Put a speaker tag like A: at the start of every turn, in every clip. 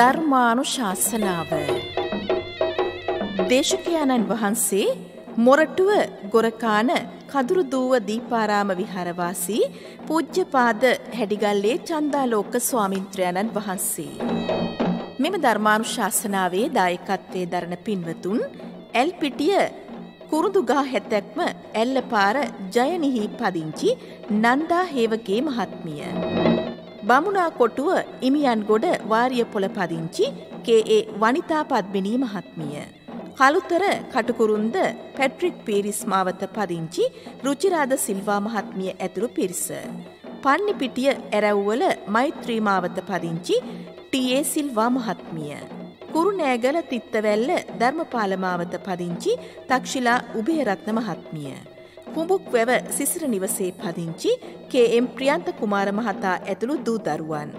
A: ධර්මානු ශාසනාව. දේශකයාණන් වහන්සේ මොරටුව ගොරකාන කදුරුදූව දීපාරාම විහාරවාසී පූජ්ජපාද හැඩිගල්ලේ චන්දාලෝක ස්වාමින්ත්‍රයණන් වහන්සේ. මෙම ධර්මානු ශාසනාවේ දායකත්වය දරණ පින්වතුන් ඇල්පිටිය කුරුදුගා හැතැක්ම ඇල්ලපාර ජයනිහි පදිංචි නන්දා හේවගේ මහත්මිය. බමුණා කොටුව ඉමියන්ගොඩ වාරිය පොළ පදිංචි කේ.ඒ. වනිතා පද්මිනී මහත්මිය. කළුතර කටුකුරුන්ද පැට්‍රික් පීරිස් මාවත පදිංචි රුචිරාද සිල්වා මහත්මිය ඇතුළු පිරිස. පන්නිපිටිය ඇරැව්වල මෛත්‍රී මාවත පදිංචි ටඒ සිල්වා මහත්මිය. කුරුණෑගල තිත්තවැල්ල ධර්මපාලමාවත පදිංචි තක්ෂිලා උබේරත්න මහත්මිය. පුඹුක් වැව සිසිර නිවසේ පදිංචි කේම් ප්‍රියන්ත කුමාර මහතා ඇතුළු දූ දරුවන්.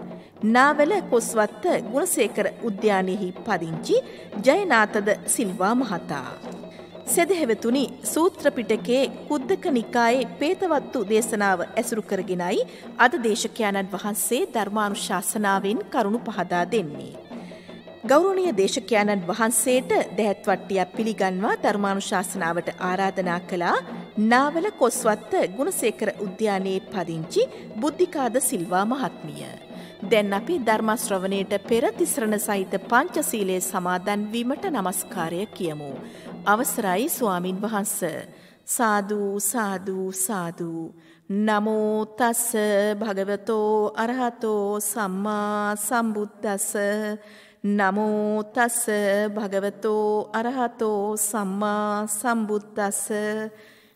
A: නාවල කොස්වත්ත ගුණසේකර උද්‍යානයෙහි පදිංචි ජයනාතද සිල්වා මහතා. සෙදහෙවතුනි සූත්‍රපිටකේ කුද්දක නිකායේ පේතවත්තු දේශනාව ඇසුරු කරගෙනයි අද දේශකයාණන් වහන්සේ ධර්මානුශාසනාවෙන් කරුණු පහදා දෙන්නේ. ගෞරවනීය දේශකයාණන් වහන්සේට දැහැත්වට්ටියක් පිළිගන්වා ධර්මානුශාසනාවට ආරාධනා කළා නාවල කොස්වත්ත ගුණසේකර උද්‍යානයේ පදිංචි බුද්ධිකාද සිල්වා මහත්මිය. දැන් අපි ධර්මශ්‍රවණයට පෙර තිසරණ සහිත පංචසීලයේ සමාදන් වීමට নমස්කාරය කියමු. අවසරයි ස්වාමින් වහන්ස. සාදු සාදු සාදු. නමෝ තස් භගවතෝ අරහතෝ සම්මා සම්බුද්දස්ස නමෝ තස් භගවතෝ අරහතෝ සම්මා සම්බුද්දස්ස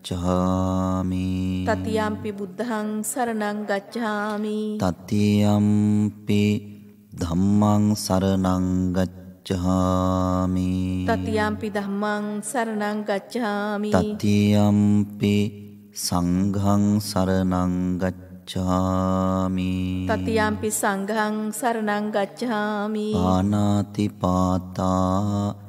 B: ගච්ඡාමි
A: තතියම්පි බුද්ධං සරණං ගච්ඡාමි
B: තතියම්පි ධම්මං සරණං ගච්ඡාමි තතියම්පි
A: ධම්මං සරණං ගච්ඡාමි
B: තතියම්පි සංඝං සරණං ගච්ඡාමි තතියම්පි
A: සංඝං සරණං ගච්ඡාමි
B: පානාති පාතා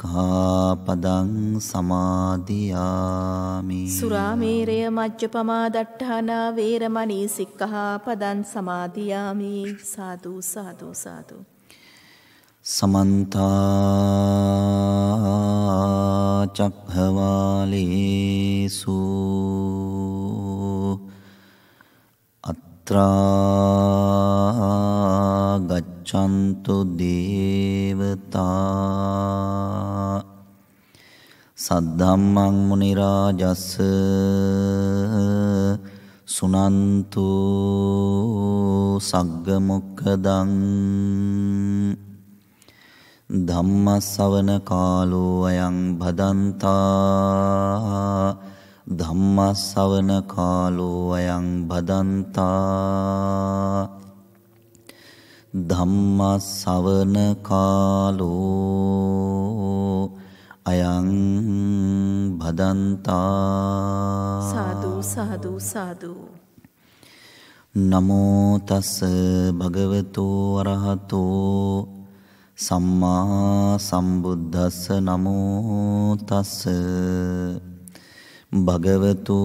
B: සික්ඛාපදං සමාදියාමි
A: සුරාමේරය මජ්ජපමා දට්ඨානා වේරමණී සික්ඛාපදං සමාදියාමි සාදු සාදු සාදු
B: සමන්ත චක්ඛවාලේසු අත්‍රා ගච්ඡන්තු දේවතා සද්ධම්මං මුනි රාජස් සුනන්තු සග්ග මොක්කදං ධම්ම ශ්‍රවණ කාලෝ අයං භදන්තා ධම්මස්සවන කාලෝ අයං බදන්තා ධම්මස්සවන කාලෝ අයං බදන්තා සාදු
A: සාදු සාදු
B: නමෝ තස් භගවතෝ අරහතෝ සම්මා සම්බුද්දස්ස නමෝ තස්ස භගවතු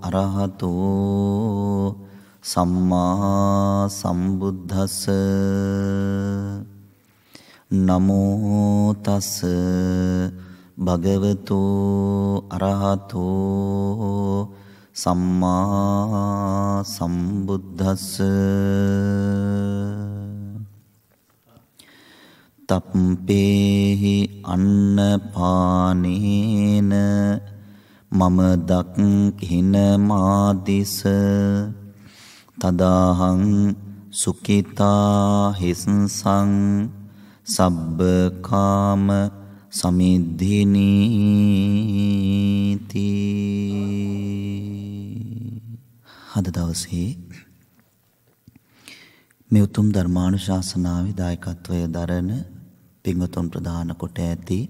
B: අරහතු සම්මා සම්බුද්දස්ස නමෝ තස් භගවතු අරහතු සම්මා සම්බුද්දස්ස තප්පේහි අන්න පානේන මම දක්හින මාදිස තදාහං සුකිතා හිසං සබ්බ කාම සමිද්ධිනීති හද දවසේ මේ උතුම් ධර්මානුශාසනාවේ දායකත්වය දරන පින්වතුන් ප්‍රදාන කොට ඇතී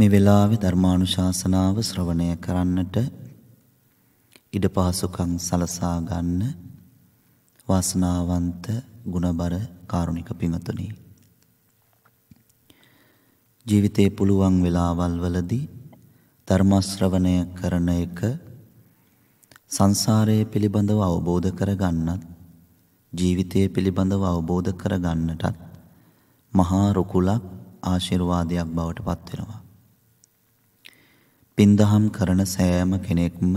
B: මේ වෙලාවේ ධර්මානුශාසනාව ශ්‍රවණය කරන්නට ඉඩ පහසුකම් සලසා ගන්න වාසනාවන්ත ගුණබර කාරුණික පිඟතුනි ජීවිතේ පුළුවන් වෙලාවල් වලදී ධර්ම ශ්‍රවණය කරන එක සංසාරයේ පිළිබඳව අවබෝධ කරගන්නත් ජීවිතයේ පිළිබඳව අවබෝධ කරගන්නටත් මහා රුකුලක් ආශිර්වාදයක් බවට පත් වෙනවා පින්දහම් කරන සෑම කෙනෙක්ම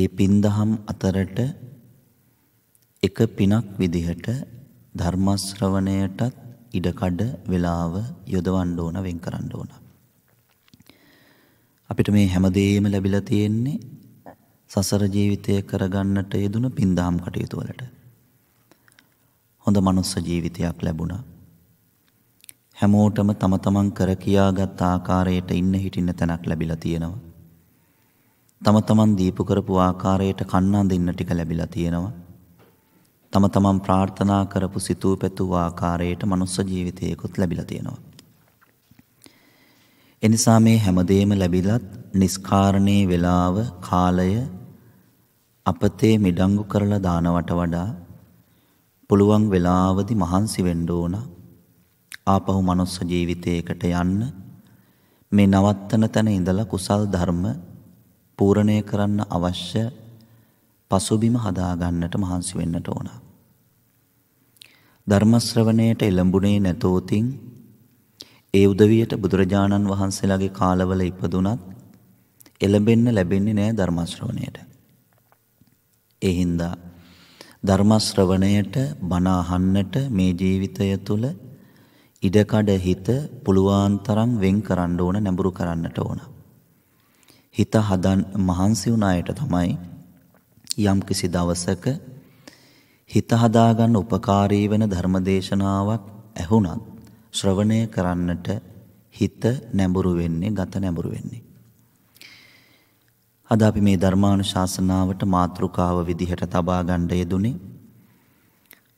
B: ඒ පින්දහම් අතරට එක පිනක් විදිහට ධර්ම ශ්‍රවණයටත් ඉඩකඩ වේලාව යොදවන්න ඕන වෙන් කරන්න ඕන. අපිට මේ හැමදේම ලැබිලා තියෙන්නේ සසර ජීවිතය කරගන්නට යෙදුණු පින්දහම් කටයුතු වලට. හොඳ මනුස්ස ජීවිතයක් ලැබුණා. හැමෝටම තම තමන් කර කියාගත් ආකාරයට ඉන්න හිටින්න තැනක් ලැබිලා තියෙනවා. තම තමන් දීපු කරපු ආකාරයට කන්න අඳින්න ටික ලැබිලා තියෙනවා. තම තමන් ප්‍රාර්ථනා කරපු සිතූ පැතූ ආකාරයට මනුස්ස ජීවිතයකුත් ලැබිලා තියෙනවා. එනිසා මේ හැමදේම ලැබිලත් නිස්කාරණේ වෙලාව කාලය අපතේ මිඩංගු කරලා දානවට වඩා පුළුවන් වෙලාවදි මහන්සි වෙන්න ඕනා ආපහු මනුස්ස ජීවිතයකට යන්න මේ නවත්තන තැන ඉඳලා කුසල් ධර්ම පූර්ණණය කරන්න අවශ්‍ය පසුබිම හදාගන්නට මහන්සි වෙන්නට ඕන. ධර්ම ශ්‍රවණයට එළඹුණේ නැතෝතින් ඒ උදවියට බුදුරජාණන් වහන්සේලාගේ කාලවල ඉපදුනත් එළඹෙන්න ලැබෙන්නේ නෑ ධර්ම ශ්‍රවණයට. ඒ හින්දා ධර්ම ශ්‍රවණයට බණ අහන්නට මේ ජීවිතය තුළ ඉඩකඩ හිත පුළුවන් තරම් වෙන් කරන්න ඕන නැඹුරු කරන්නට ඕන. හිත හදන් මහන්සි වුණායට තමයි යම්කිසි දවසක හිත හදාගන්න උපකාරී වෙන ධර්මදේශනාවක් ඇහුණත් ශ්‍රවණය කරන්නට හිත නැඹුරු වෙන්නේ ගත නැඹුරු වෙන්නේ. අද අපි මේ ධර්මානුශාසනාවට මාතෘකාව විදිහට තබා ගන්න යෙදුනේ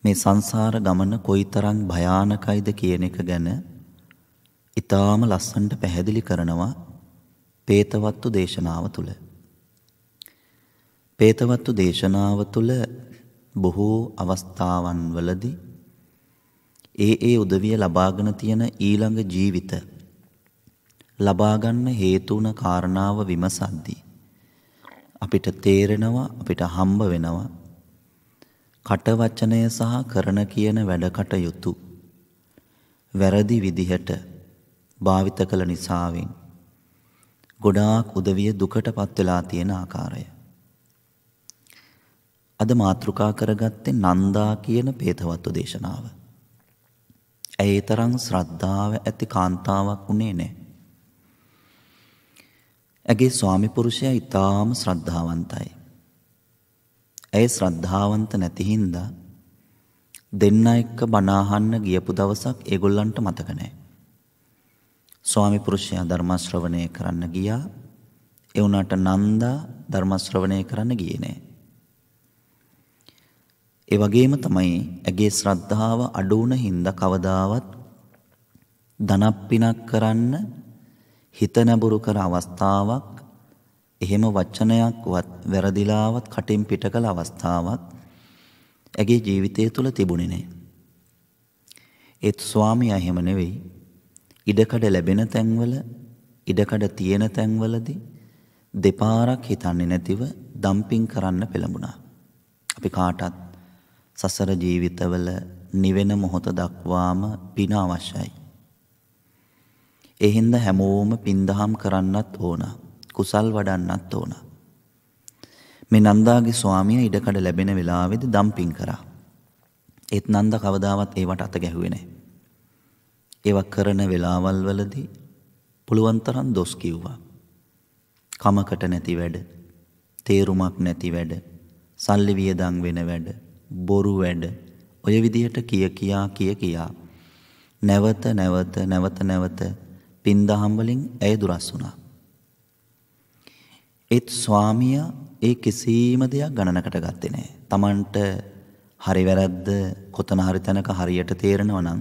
B: මේ සංසාර ගමන කොයිතරම් භයානකයිද කියන එක ගැන ඊටාම ලස්සනට පැහැදිලි කරනවා පේතවත්තු දේශනාව තුල. පේතවත්තු දේශනාව තුල බොහෝ අවස්ථාවන් වලදී ඒ ඒ උදවිය ලබාගෙන තියෙන ඊළඟ ජීවිත ලබා ගන්න හේතු වුණ කාරණාව විමසද්දී අපිට තේරෙනවා අපිට හම්බ වෙනවා කටවචනය සහ කරන කියන වැඩකටයුතු. වැරදි විදිහට භාවිත කළ නිසාවෙන්. ගොඩාක් උදවිය දුකට පත්වෙලා තියෙන ආකාරය. අද මාතෘකා කරගත්තේ නන්දා කියන පේතවත්ව දේශනාව. ඇයි තරම් ශ්‍රද්ධාව ඇති කාන්තාවක් වුණේ නෑ. ඇගේ ස්වාමිපුරුෂය ඉතාම ශ්‍රද්ධාවන්තයි. ඇය ශ්‍රද්ධාවන්ත නැති හින්දා දෙන්න එක්ක බණ අහන්න ගියපු දවසක් ඒගොල්ලන්ට මතක නැහැ. ස්වාමි පුරුෂයා ධර්ම ශ්‍රවණය කරන්න ගියා. ඒ වුණාට නන්දා ධර්ම ශ්‍රවණය කරන්න ගියේ නැහැ. ඒ වගේම තමයි ඇගේ ශ්‍රද්ධාව අඩු වුණ හින්දා කවදාවත් ධනප්පිනක් කරන්න හිත නැඹුරු කර අවස්ථාවක් එහෙම වචනයක්වත් වැරදිලාවත් කටින් පිට කළ අවස්ථාවක් ඇගේ ජීවිතය තුළ තිබුණේ නැහැ. ඒත් ස්වාමියා එහෙම නෙවෙයි. ඉඩකඩ ලැබෙන තැන්වල, ඉඩකඩ තියෙන තැන්වලදී දෙපාරක් හිතන්නේ නැතිව ඩම්පින් කරන්න පෙළඹුණා. අපි කාටත් සසර ජීවිතවල නිවෙන මොහොත දක්වාම පින අවශ්‍යයි. ඒ හින්දා හැමෝම පින්දහම් කරන්නත් ඕනා. කුසල් වඩන්නත් ඕන. මේ නන්දාගේ ස්වාමිය ඉඩකඩ ලැබෙන වෙලාවෙදි දම්පින් කරා. ඒත් නන්ද කවදාවත් ඒවට අත ගැහුවේ නැහැ. ඒව කරන වෙලාවල් වලදී පුළුවන් තරම් දොස් කිව්වා. කමකට නැති වැඩ, තේරුමක් නැති වැඩ, සල්ලි වියදම් වෙන වැඩ, බොරු වැඩ, ඔය විදිහට කිය කියා කිය කියා නැවත නැවත නැවත නැවත පින්දහම් වලින් ඇය දුරස් වුණා. ඒත් ස්වාමියා ඒ කිසිම දෙයක් ගණනකට ගත්තේ නෑ. Tamanට හරි වැරද්ද කොතන හරි තැනක හරියට තේරෙනවා නම්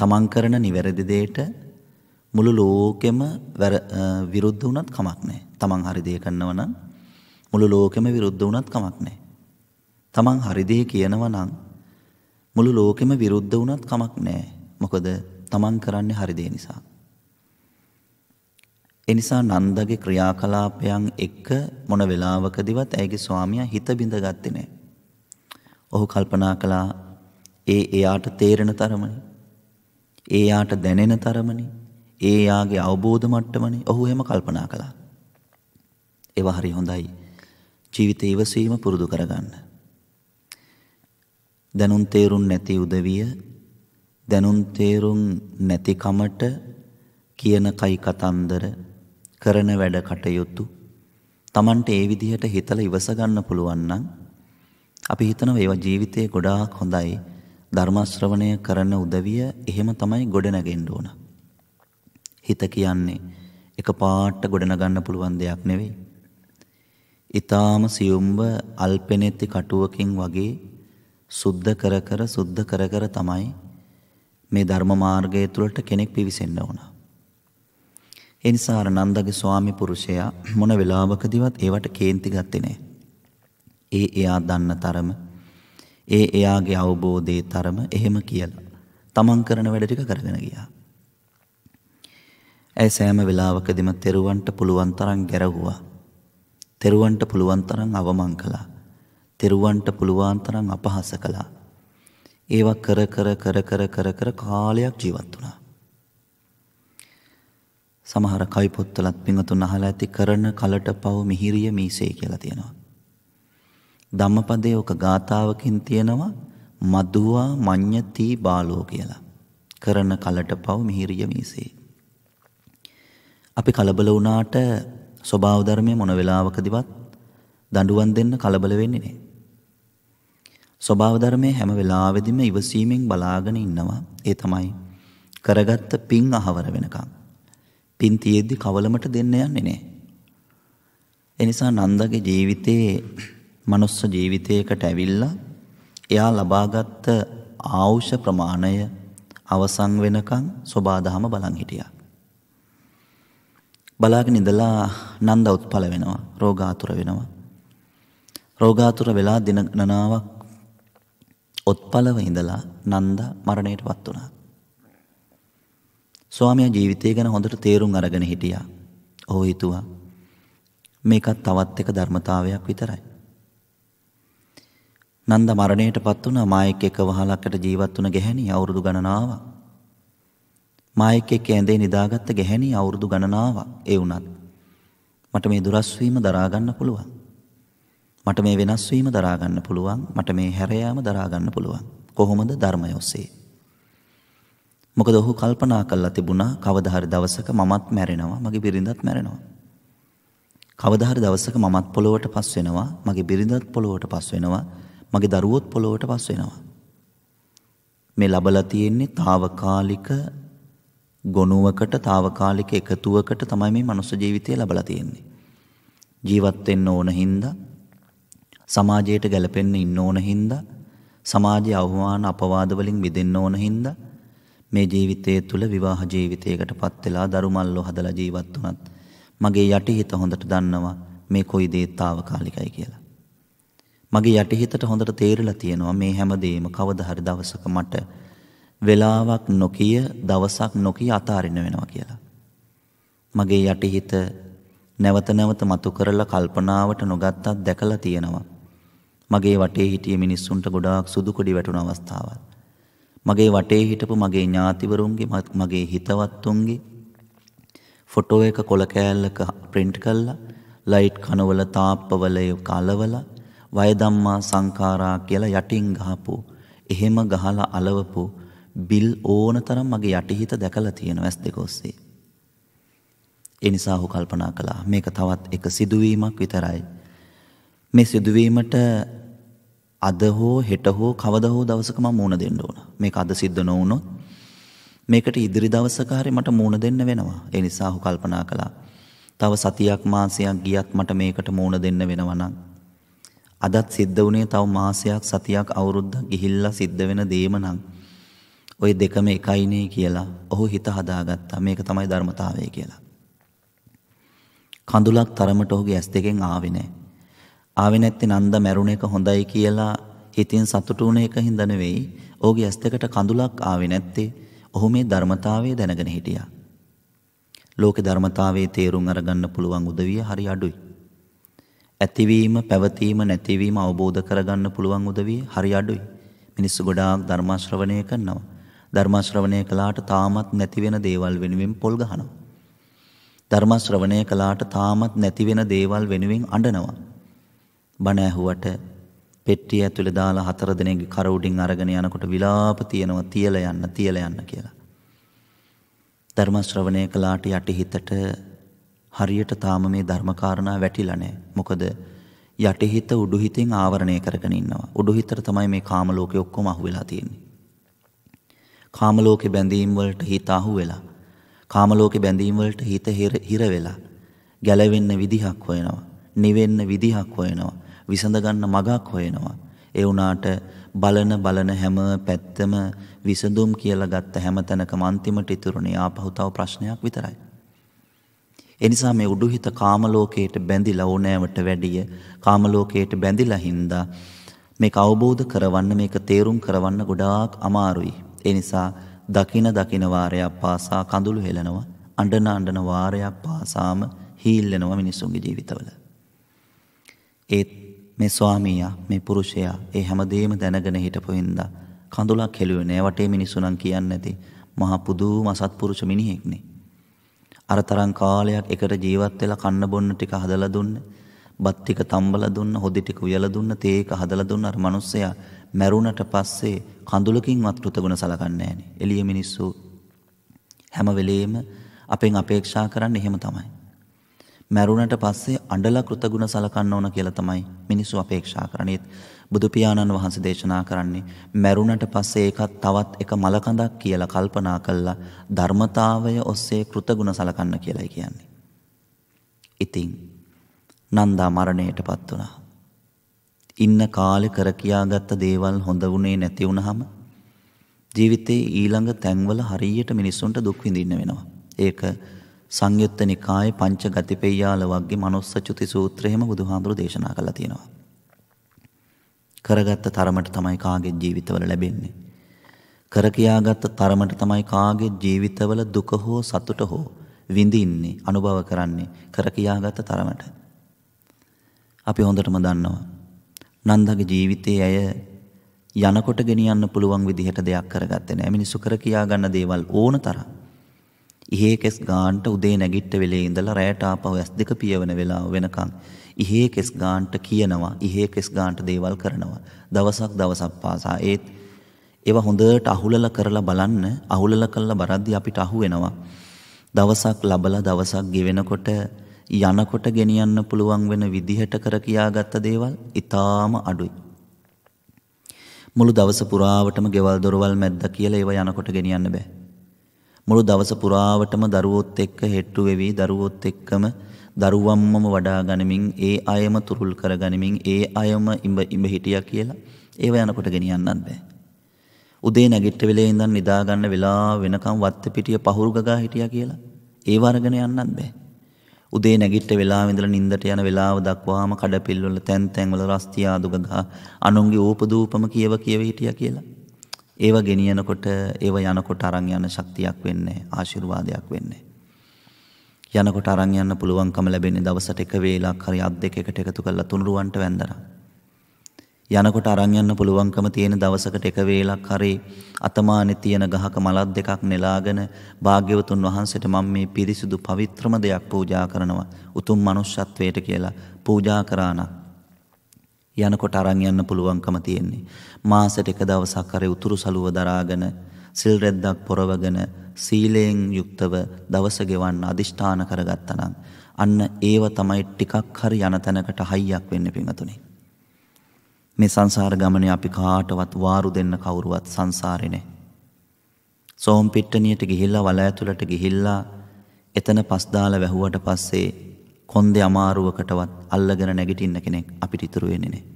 B: Taman කරන නිවැරදි දෙයට මුළු ලෝකෙම විරුද්ධ වුණත් කමක් නෑ. Taman හරි දේ කරනවා නම් මුළු ලෝකෙම විරුද්ධ වුණත් කමක් නෑ. Taman හරි දේ කියනවා නම් මුළු ලෝකෙම විරුද්ධ වුණත් කමක් නෑ. මොකද Taman කරන්නේ හරි දේ නිසා. එනිසා නන්දගේ ක්‍රියාකලාපයන් එක්ක මොන වෙලාවකදිවත් ඇයගේ ස්වාමියා හිත බිඳගත්තේ නැහැ. ඔහු කල්පනා කළා ඒ එයාට තේරෙන තරමනේ. ඒ යාට දැනෙන තරමනේ. ඒ යාගේ අවබෝධ මට්ටමනේ. ඔහු එහෙම කල්පනා කළා. ඒව හරි හොඳයි. ජීවිතේ ඉවසීම පුරුදු කරගන්න. දැනුම් තේරුම් නැති උදවිය දැනුම් තේරුම් නැතිකමට කියන කයි කතන්දර කරන වැඩ කටයුතු Tamanට ඒ විදිහට හිතලා ඉවස ගන්න පුළුවන් නම් අපි හිතනවා ඒවා ජීවිතේ ගොඩාක් හොඳයි ධර්ම ශ්‍රවණය කරන උදවිය එහෙම තමයි ගොඩනගෙන්න ඕන. හිත කියන්නේ එකපාරට ගොඩනගන්න පුළුවන් දෙයක් නෙවෙයි. ඊ타ම සියුම්ව අල්පෙනෙති කටුවකින් වගේ සුද්ධ කර කර සුද්ධ කර කර තමයි මේ ධර්ම මාර්ගය තුළට කෙනෙක් පිවිසෙන්න ඕනා. ඒ නිසා අර නන්දගේ ස්වාමි පුරුෂයා මොන වෙලාවකදීවත් ඒවට කේන්ති ගත්තේ නැහැ. ඒ එයා දන්න තරම ඒ එයාගේ අවබෝධයේ තරම එහෙම කියලා. තමන් කරන වැඩ ටික කරගෙන ගියා. ඒ සෑම වෙලාවකදීම තෙරුවන්ට පුළුවන් තරම් ගැරහුවා. තෙරුවන්ට පුළුවන් තරම් අවමන් කළා. තෙරුවන්ට පුළුවන් තරම් අපහාස කළා. ඒවා කර කර කර කර කර කර කාලයක් ජීවත් වුණා. සමහර කවි පොත්වලත් පිඟුතුන් අහලා ඇති කරන කලට පව මිහිරිය මීසේ කියලා තියෙනවා. ධම්මපදයේ ඔක ගාතාවකින් තියෙනවා මදුවා මඤ්ඤති බාලෝ කියලා. කරන කලට පව මිහිරිය මීසේ. අපි කලබල වුණාට ස්වභාව ධර්මයේ මොන වෙලාවකදීවත් දඬුවම් දෙන්න කලබල වෙන්නේ නැහැ. ස්වභාව ධර්මයේ හැම වෙලාවෙදිම ඉවසීමෙන් බලාගෙන ඉන්නවා. ඒ තමයි කරගත්ත පින් අහවර වෙනකම්. පින් තියෙද්දි කවලමට දෙන්න යන්නේ නැහැ. එනිසා නන්දගේ ජීවිතයේ මනුස්ස ජීවිතයකට ඇවිල්ලා එයා ලබාගත් ආවුෂ ප්‍රමාණය අවසන් වෙනකන් සෝබාදහම බලන් හිටියා. බලාගෙන ඉඳලා නන්ද උත්පල වෙනවා, රෝගාතුර වෙනවා. රෝගාතුර වෙලා දින ගණනාවක් උත්පලව ඉඳලා නන්ද මරණයටපත් වුණා. ස්වාමියා ජීවිතය ගැන හොඳට තේරුම් අරගෙන හිටියා. ඔහු හිතුවා මේකත් තවත් එක ධර්මතාවයක් විතරයි. නන්ද මරණයට පත් වුණා මායෙක් එක වහලකට ජීවත් වුණ ගැහැණි අවුරුදු ගණනාව. මායෙක් එක්ක ඇඳේ නිදාගත්ත ගැහැණි අවුරුදු ගණනාව ඒ වුණත් මට මේ දුරස් වීම දරා ගන්න පුළුවන්. මට මේ වෙනස් වීම දරා ගන්න පුළුවන්. මට මේ හැර යාම දරා ගන්න පුළුවන්. කොහොමද ධර්මය ඔස්සේ? මොකද ඔහු කල්පනා කළා තිබුණා කවදාහරි දවසක මමත් මැරෙනවා මගේ බිරිඳත් මැරෙනවා. කවදාහරි දවසක මමත් පොළොවට පස් වෙනවා මගේ බිරිඳත් පොළොවට පස් වෙනවා මගේ දරුවොත් පොළොවට පස් වෙනවා. මේ ලබලා තියෙන්නේ తాවකාලික ගොනුවකට తాවකාලික එකතුවකට තමයි මේ මනුස්ස ජීවිතය ලබලා තියෙන්නේ. ජීවත් වෙන්න ඕන හින්දා සමාජයට ගැලපෙන්න ඉන්න ඕන හින්දා සමාජයේ අවමාන අපවාද වලින් මිදෙන්න ඕන හින්දා මේ ජීවිතයේ තුල විවාහ ජීවිතයකට පත් වෙලා දරුමල්ලෝ හදලා ජීවත් වුණත් මගේ යටිහිත හොඳට දන්නවා මේ කොයි දේතාවකාලිකයි කියලා. මගේ යටිහිතට හොඳට තේරලා තියෙනවා මේ හැමදේම කවදා හරි දවසක මට වෙලාවක් නොකිය දවසක් නොකිය අතාරින්න වෙනවා කියලා. මගේ යටිහිත නැවත නැවත මතු කරලා කල්පනාවට නොගත්තත් දැකලා තියෙනවා. මගේ වටේ හිටිය මිනිස්සුන්ට ගොඩාක් සුදු කොඩි වැටුණු අවස්ථාවල්. මගේ වටේ හිටපු මගේ ඥාතිවරුන්ගේ මගේ හිතවත්තුන්ගේ ෆොටෝ එක කොළ කෑල්ලක print කළා ලයිට් කනවල තාප්පවල කලවල වය ධම්මා සංඛාරා කියලා යටින් ගහපු එහෙම ගහලා అలවපු බිල් ඕන තරම් මගේ යටිහිත දැකලා තියෙන ඇස් දෙක ඔස්සේ ඒ නිසා ඔහු කල්පනා කළා මේක තවත් එක සිදුවීමක් විතරයි මේ සිදුවීමට අද හෝ හෙට හෝ කවදා හෝ දවසක මම මූණ දෙන්න ඕන. මේක අද සිද්ධ නොවුනොත් මේකට ඉදිරි දවසක හරි මට මූණ දෙන්න වෙනවා. ඒ නිසා ඔහු කල්පනා කළා. තව සතියක් මාසයක් ගියත් මට මේකට මූණ දෙන්න වෙනවා නම් අදත් සිද්ධ වුණේ තව මාසයක් සතියක් අවුරුද්දක් ගිහිල්ලා සිද්ධ වෙන දේම නම් ওই දෙකම එකයිනේ කියලා ඔහු හිත හදාගත්තා. මේක තමයි ධර්මතාවය කියලා. කඳුලක් තරමට ඔහුගේ ඇස් දෙකෙන් ආවේ නැහැ. ආවේ නැත්තේ නන්ද මැරුණ එක හොඳයි කියලා හිතින් සතුටු වුණ එක හින්දා නෙවෙයි. ඔහුගේ ඇස් දෙකට කඳුලක් ආවේ නැත්තේ ඔහු මේ ධර්මතාවය දැනගෙන හිටියා. ලෝක ධර්මතාවයේ තේරුම් අරගන්න පුළුවන් උදවිය හරි අඩුයි. ඇතිවීම, පැවතීම, නැතිවීම අවබෝධ කරගන්න පුළුවන් උදවිය හරි අඩුයි. මිනිස්සු ගොඩාක් ධර්ම ශ්‍රවණය කරනවා. ධර්ම ශ්‍රවණය කළාට තාමත් නැති වෙන දේවල් වෙනුවෙන් පොල් ගහනවා. ධර්ම ශ්‍රවණය කළාට තාමත් නැති වෙන දේවල් වෙනුවෙන් අඬනවා. බණ ඇහුවට පෙට්ටිය ඇතුලේ දාලා හතර දිනෙක කර උඩින් අරගෙන යනකොට විලාප තියෙනවා තියලා යන්න තියලා යන්න කියලා. ධර්ම ශ්‍රවණය කළාට යටිහිතට හරියට තාම මේ ධර්මකාරණා වැටිලා නැහැ. මොකද යටිහිත උඩුහිතෙන් ආවරණය කරගෙන ඉන්නවා. උඩුහිතට තමයි මේ කාම ලෝකේ ඔක්කොම අහුවෙලා තියෙන්නේ. කාම ලෝකේ බැඳීම් වලට හිත අහුවෙලා කාම ලෝකේ බැඳීම් වලට හිත හිර වෙලා ගැලවෙන්න විදිහක් හොයනවා නිවෙන්න විදිහක් හොයනවා විසඳ ගන්න මගක් හොයනවා. ඒ වුණාට බලන බලන හැම පැත්තම විසඳුම් කියලා ගත්ත හැම තැනකම අන්තිමට ඉතුරුනේ ආපහු තව ප්‍රශ්නයක් විතරයි. එනිසා මේ උඩුහිත කාම ලෝකයට බැඳිලා ඕනෑමට වැඩිය කාම ලෝකයට බැඳිලා හින්දා මේක අවබෝධ කරවන්න මේක තේරුම් කරවන්න ගොඩාක් අමාරුයි. ඒ නිසා දකින දකින වාරයක් පාසා කඳුළු හෙලනවා අඬන අඬන වාරයක් පාසාම හීල් වෙනවා මිනිසුන්ගේ ජීවිතවල. ඒත් මේ ස්වාමීයා මේ පුරුෂයා ඒ හැමදේම දැනගෙන හිටපු හින්දා කඳුලක් හෙළුවේ නෑ වටේ මිනිස්සු නම් කියන්නේ නැති මහා පුදුම අසත්පුරුෂ මිනිහෙක්නේ. අර තරම් කාලයක් එකට ජීවත් වෙලා කන්න බොන්න ටික හදලා දුන්න, බත් ටික තම්බලා දුන්න, හොදි ටික උයලා දුන්න, තේ එක හදලා දුන්න අර මිනිස්සයා මැරුණට පස්සේ කඳුලකින්වත් කෘතගුණ සලකන්නේ නෑනේ. එළිය මිනිස්සු හැම වෙලේම අපෙන් අපේක්ෂා කරන්නේ එහෙම තමයි. මැරුණට පස්සේ අඬලා කෘතගුණ සලකන්න ඕන කියලා තමයි මිනිස්සු අපේක්ෂා කරන්නේ. බුදු පියාණන් වහන්සේ දේශනා කරන්නේ මැරුණට පස්සේ ඒකත් තවත් එක මලකඳක් කියලා කල්පනා කළා ධර්මතාවය ඔස්සේ කෘතගුණ සලකන්න කියලායි කියන්නේ. ඉතින් නන්දා මරණයටපත් වුණා. ඉන්න කාලේ කර කියාගත්ත දේවල් හොඳ වුණේ නැති වුණාම ජීවිතේ ඊළඟ තැන්වල හරියට මිනිස්සුන්ට දුක් විඳින්න වෙනවා. ඒක සංයුත්ත නිකායේ පංච ගතිපෙය්‍යාල වග්ගේ manussචුති සූත්‍රය හැම බුදුහාඳුරු දේශනා කළා තියෙනවා. කරගත්ත තරමට තමයි කාගේ ජීවිතවල ලැබෙන්නේ. කර කියාගත්ත තරමට තමයි කාගේ ජීවිතවල දුක හෝ සතුට හෝ විඳින්නේ අනුභව කරන්නේ කර කියාගත්ත තරමට. අපි හොඳටම දන්නවා. නන්දගේ ජීවිතයේ ඇය යනකොට ගෙනියන්න පුළුවන් විදිහට දෙයක් කරගත්තේ නැහැ. මිනිස්සු කර කියා ගන්න දේවල් ඕන තරම්. ඉහේ කෙස් ගාන්ට උදේ නැගිට්ට වෙලේ ඉඳලා රෑට ආපහු ඇස් දෙක පියවන වෙලාව වෙනකන් ඉහේ කෙස් ගාන්ට කියනවා ඉහේ කෙස් ගාන්ට දේවල් කරනවා දවසක් දවසක් පාසා ඒත් ඒවා හොඳට අහුලලා කරලා බලන්න අහුලලා කළා බරද්දි අපිට අහු වෙනවා දවසක් ලබලා දවසක් ගෙවෙනකොට යනකොට ගෙනියන්න පුළුවන් වෙන විදිහට කර කියාගත්ත දේවල් ඊටාම අඩුයි මුළු දවස පුරාවටම ගෙවල් දොරවල් මැද්ද කියලා ඒව යනකොට ගෙනියන්න බෑ මුළු දවස පුරාවටම දරුවොත් එක්ක හෙට්ටු වෙවි දරුවොත් එක්කම දරුවම්මම වඩා ගනිමින් ඒ අයම තුරුල් කර ගනිමින් ඒ අයම ඉඹ ඉඹ හිටියා කියලා ඒව යනකොට ගෙනියන්නත් බෑ. උදේ නැගිට වෙලේ ඉඳන් නිදා ගන්න වෙලා වෙනකම් වත්ත පිටිය පහුරු ගගා හිටියා කියලා ඒව අරගෙන යන්නත් බෑ. උදේ නැගිට වෙලාව ඉඳලා නිින්දට යන වෙලාව දක්වාම කඩපිල්වල තැන් තැන්වල රස්තියාදු ගගා අනුන්ගේ ඕපදූපම කියව කියව හිටියා කියලා ඒව ගෙනියනකොට ඒව යනකොට අරන් යන ශක්තියක් වෙන්නේ ආශිර්වාදයක් වෙන්නේ. යනකොට අරන් යන්න පුළුවන්කම ලැබෙන්නේ දවසට එක වේලක් හරි අත් දෙක එකට එකතු කරලා තුනුරුවන්ට වැන්දලා. යනකොට අරන් යන්න පුළුවන්කම තියෙන දවසකට එක වේලක් හරි අතමානේ තියෙන ගහක මලක් දෙකක් නෙලාගෙන භාග්‍යවතුන් වහන්සේට මම මේ පිරිසිදු පවිත්‍රම දෙයක් පූජා කරනවා උතුම් මනුෂ්‍යත්වයට කියලා පූජා කරානම් යනකොට අරන් යන්න පුළුවන්කම තියෙන්නේ. මාසෙට එක දවසක් අර උතුරු සලුව දරාගෙන සිල් රැද්දක් පොරවගෙන සීලයෙන් යුක්තව දවස ගෙවන්න අදිෂ්ඨාන කරගත්තනම් අන්න ඒව තමයි ටිකක් හරි යන තැනකට හයියක් වෙන්න පිඟතුනේ. මේ සංසාර ගමනේ අපි කාටවත් වාරු දෙන්න කවුරුවත් සංසාරේ නැහැ. සෝම් පිට්ටනියට ගිහිල්ලා වල ඇතුළට ගිහිල්ලා එතන පස්දාල වැහුවට පස්සේ කොන්දේ අමාරුවකටවත් අල්ලගෙන නැගිටින්න කෙනෙක් අපිට ඉතුරු වෙන්නේ නැහැ.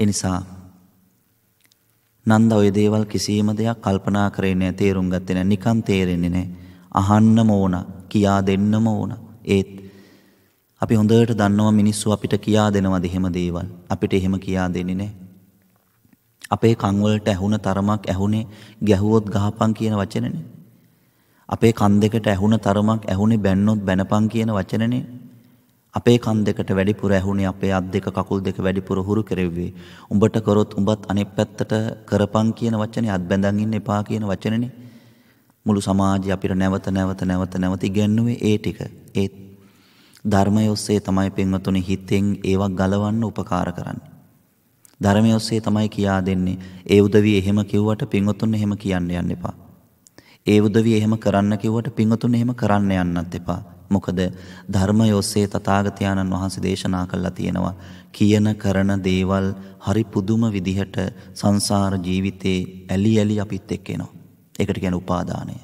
B: ඒ නිසා නන්ද ඔය දේවල් කිසියම් දෙයක් කල්පනා කරේ නැහැ, තේරුම් ගත්තේ නැහැ, නිකන් තේරෙන්නේ නැහැ. අහන්නම ඕන, කියා දෙන්නම ඕන. ඒත් අපි හොඳට දන්නවා මිනිස්සු අපිට කියා දෙනවද එහෙම දේවල්. අපිට එහෙම කියා දෙන්නේ නැහැ. අපේ කන් වලට ඇහුණ තරමක් ඇහුනේ ගැහුවොත් ගහපන් කියන වචනනේ. අපේ කන් දෙකට ඇහුණ තරමක් ඇහුනේ බැන්නොත් බැනපන් කියන වචනනේ. අපේ කන් දෙකට වැඩිපුර ඇහුනේ අපේ අත් දෙක කකුල් දෙක වැඩිපුර හුරු කෙරෙව්වේ. උඹට කරොත් උඹත් අනෙක් පැත්තට කරපන් කියන වචනේ අත් බැඳන් ඉන්න එපා කියන වචනනේ. මුළු සමාජය අපිට නැවත නැවත නැවත නැවත ඉගැන්නුවේ ඒ ටික. ඒත් ධර්මය ඔස්සේ තමයි පින්වතුනි හිතෙන් ඒවා ගලවන්න උපකාර කරන්නේ. ධර්මය ඔස්සේ තමයි කියා දෙන්නේ. ඒ උදවිය එහෙම කිව්වට පින්වතුන් එහෙම කියන්න යන්න එපා. ඒ උදවිය එහෙම කරන්න කිව්වට පිංගුතුන් එහෙම කරන්න යන්නත් එපා. මොකද ධර්මය ඔස්සේ තථාගතයන්න් වහන්සේ දේශනා කළා තියෙනවා කියන කරන දේවල් හරි පුදුම විදිහට සංසාර ජීවිතේ ඇලි ඇලි අපිත් එක්ක එනවා. ඒකට කියන උපාදානය.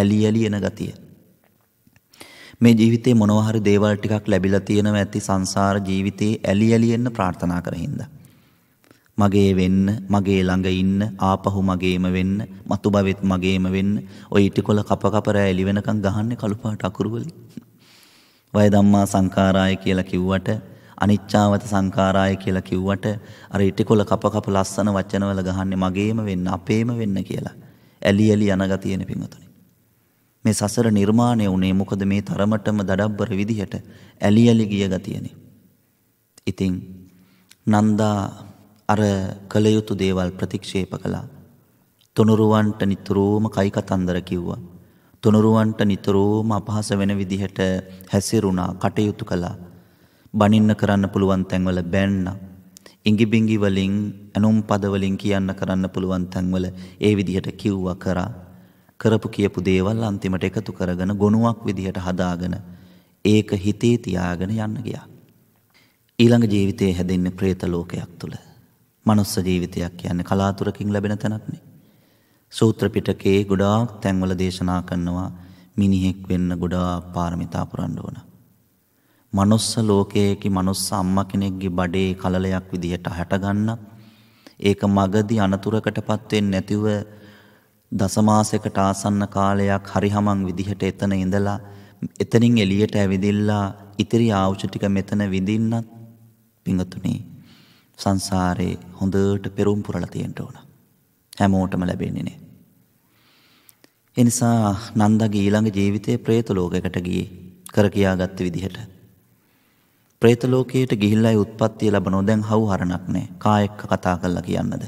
B: ඇලි ඇලි එන ගතිය. මේ ජීවිතේ මොනවා හරි දේවල් ටිකක් ලැබිලා තියෙනවා ඇති සංසාර ජීවිතේ ඇලි ඇලි එන්න ප්‍රාර්ථනා කරහින්දා. මගේ වෙන්න මගේ ළඟ ඉන්න ආපහු මගේම වෙන්න මතු භවෙත් මගේම වෙන්න ඔය ඉටිකොල කප කප රෑ එලි වෙනකන් ගහන්නේ කළු පාට අකුරු වලින් වය ධම්මා සංඛාරාය කියලා කිව්වට අනිච්චාවත සංඛාරාය කියලා කිව්වට අර ඉටිකොල කප කප ලස්සන වචනවල ගහන්නේ මගේම වෙන්න අපේම වෙන්න කියලා ඇලි ඇලි යන ගතියනේ පින්වතුනි මේ සසර නිර්මාණය වුණේ මොකද මේ තරමටම දඩබ්බර විදිහට ඇලි ඇලි ගිය ගතියනේ ඉතින් නන්දා අර කළ යුතු දේවල් ප්‍රතික්ෂේප කළා. තුනුරුවන්ට නිතරම කයි කතන්දර කිව්වා. තුනුරුවන්ට නිතරම අපහාස වෙන විදිහට හැසිරුණා, කටයුතු කළා. බනින්න කරන්න පුළුවන් තැන්වල බැන්නා. ඉංගිබිංගි වලින් ඇනුම් පදවලින් කියන්න කරන්න පුළුවන් තැන්වල ඒ විදිහට කිව්වා කරා කරපු කියපු දේවල් අන්තිමට එකතු කරගෙන ගොනුවක් විදිහට හදාගෙන ඒක හිතේ තියාගෙන යන්න ගියා. ඊළඟ ජීවිතේ හැදෙන්නේ പ്രേත ලෝකයක් තුල. මනුස්ස ජීවිතයක් කියන්නේ කලාතුරකින් ලැබෙන තැනක් නේ. සූත්‍ර පිටකයේ ගොඩාක් තැන්වල දේශනා කරනවා මිනිහෙක් වෙන්න ගොඩාක් පාරමිතා පුරන්න ඕන. මනුස්ස ලෝකයේකි මනුස්ස අම්මා කෙනෙක්ගේ බඩේ කලලයක් විදිහට හැටගන්න ඒක මගදී අනතුරකටපත් වෙන්නේ නැතිව දසමාසයකට ආසන්න කාලයක් හරිහමං විදිහට එතන ඉඳලා එතනින් එළියට ඇවිදිලා ඉතිරි ආයුෂ ටික මෙතන විඳින්නත් පිඟතුනේ සංසාරේ හොඳට පෙරුම් පුරලා තියෙන්න ඕන. හැමෝටම ලැබෙන්නේ නෑ. ඒ නිසා නන්දගේ ඊළඟ ජීවිතයේ പ്രേත ලෝකයකට ගියේ කර කියාගත්ත විදිහට. പ്രേත ලෝකයට ගිහිල්ලා උත්පත්ති ලැබනෝ දැන් හවු හරණක් නෑ. කායක කතා කරලා කියන්නද?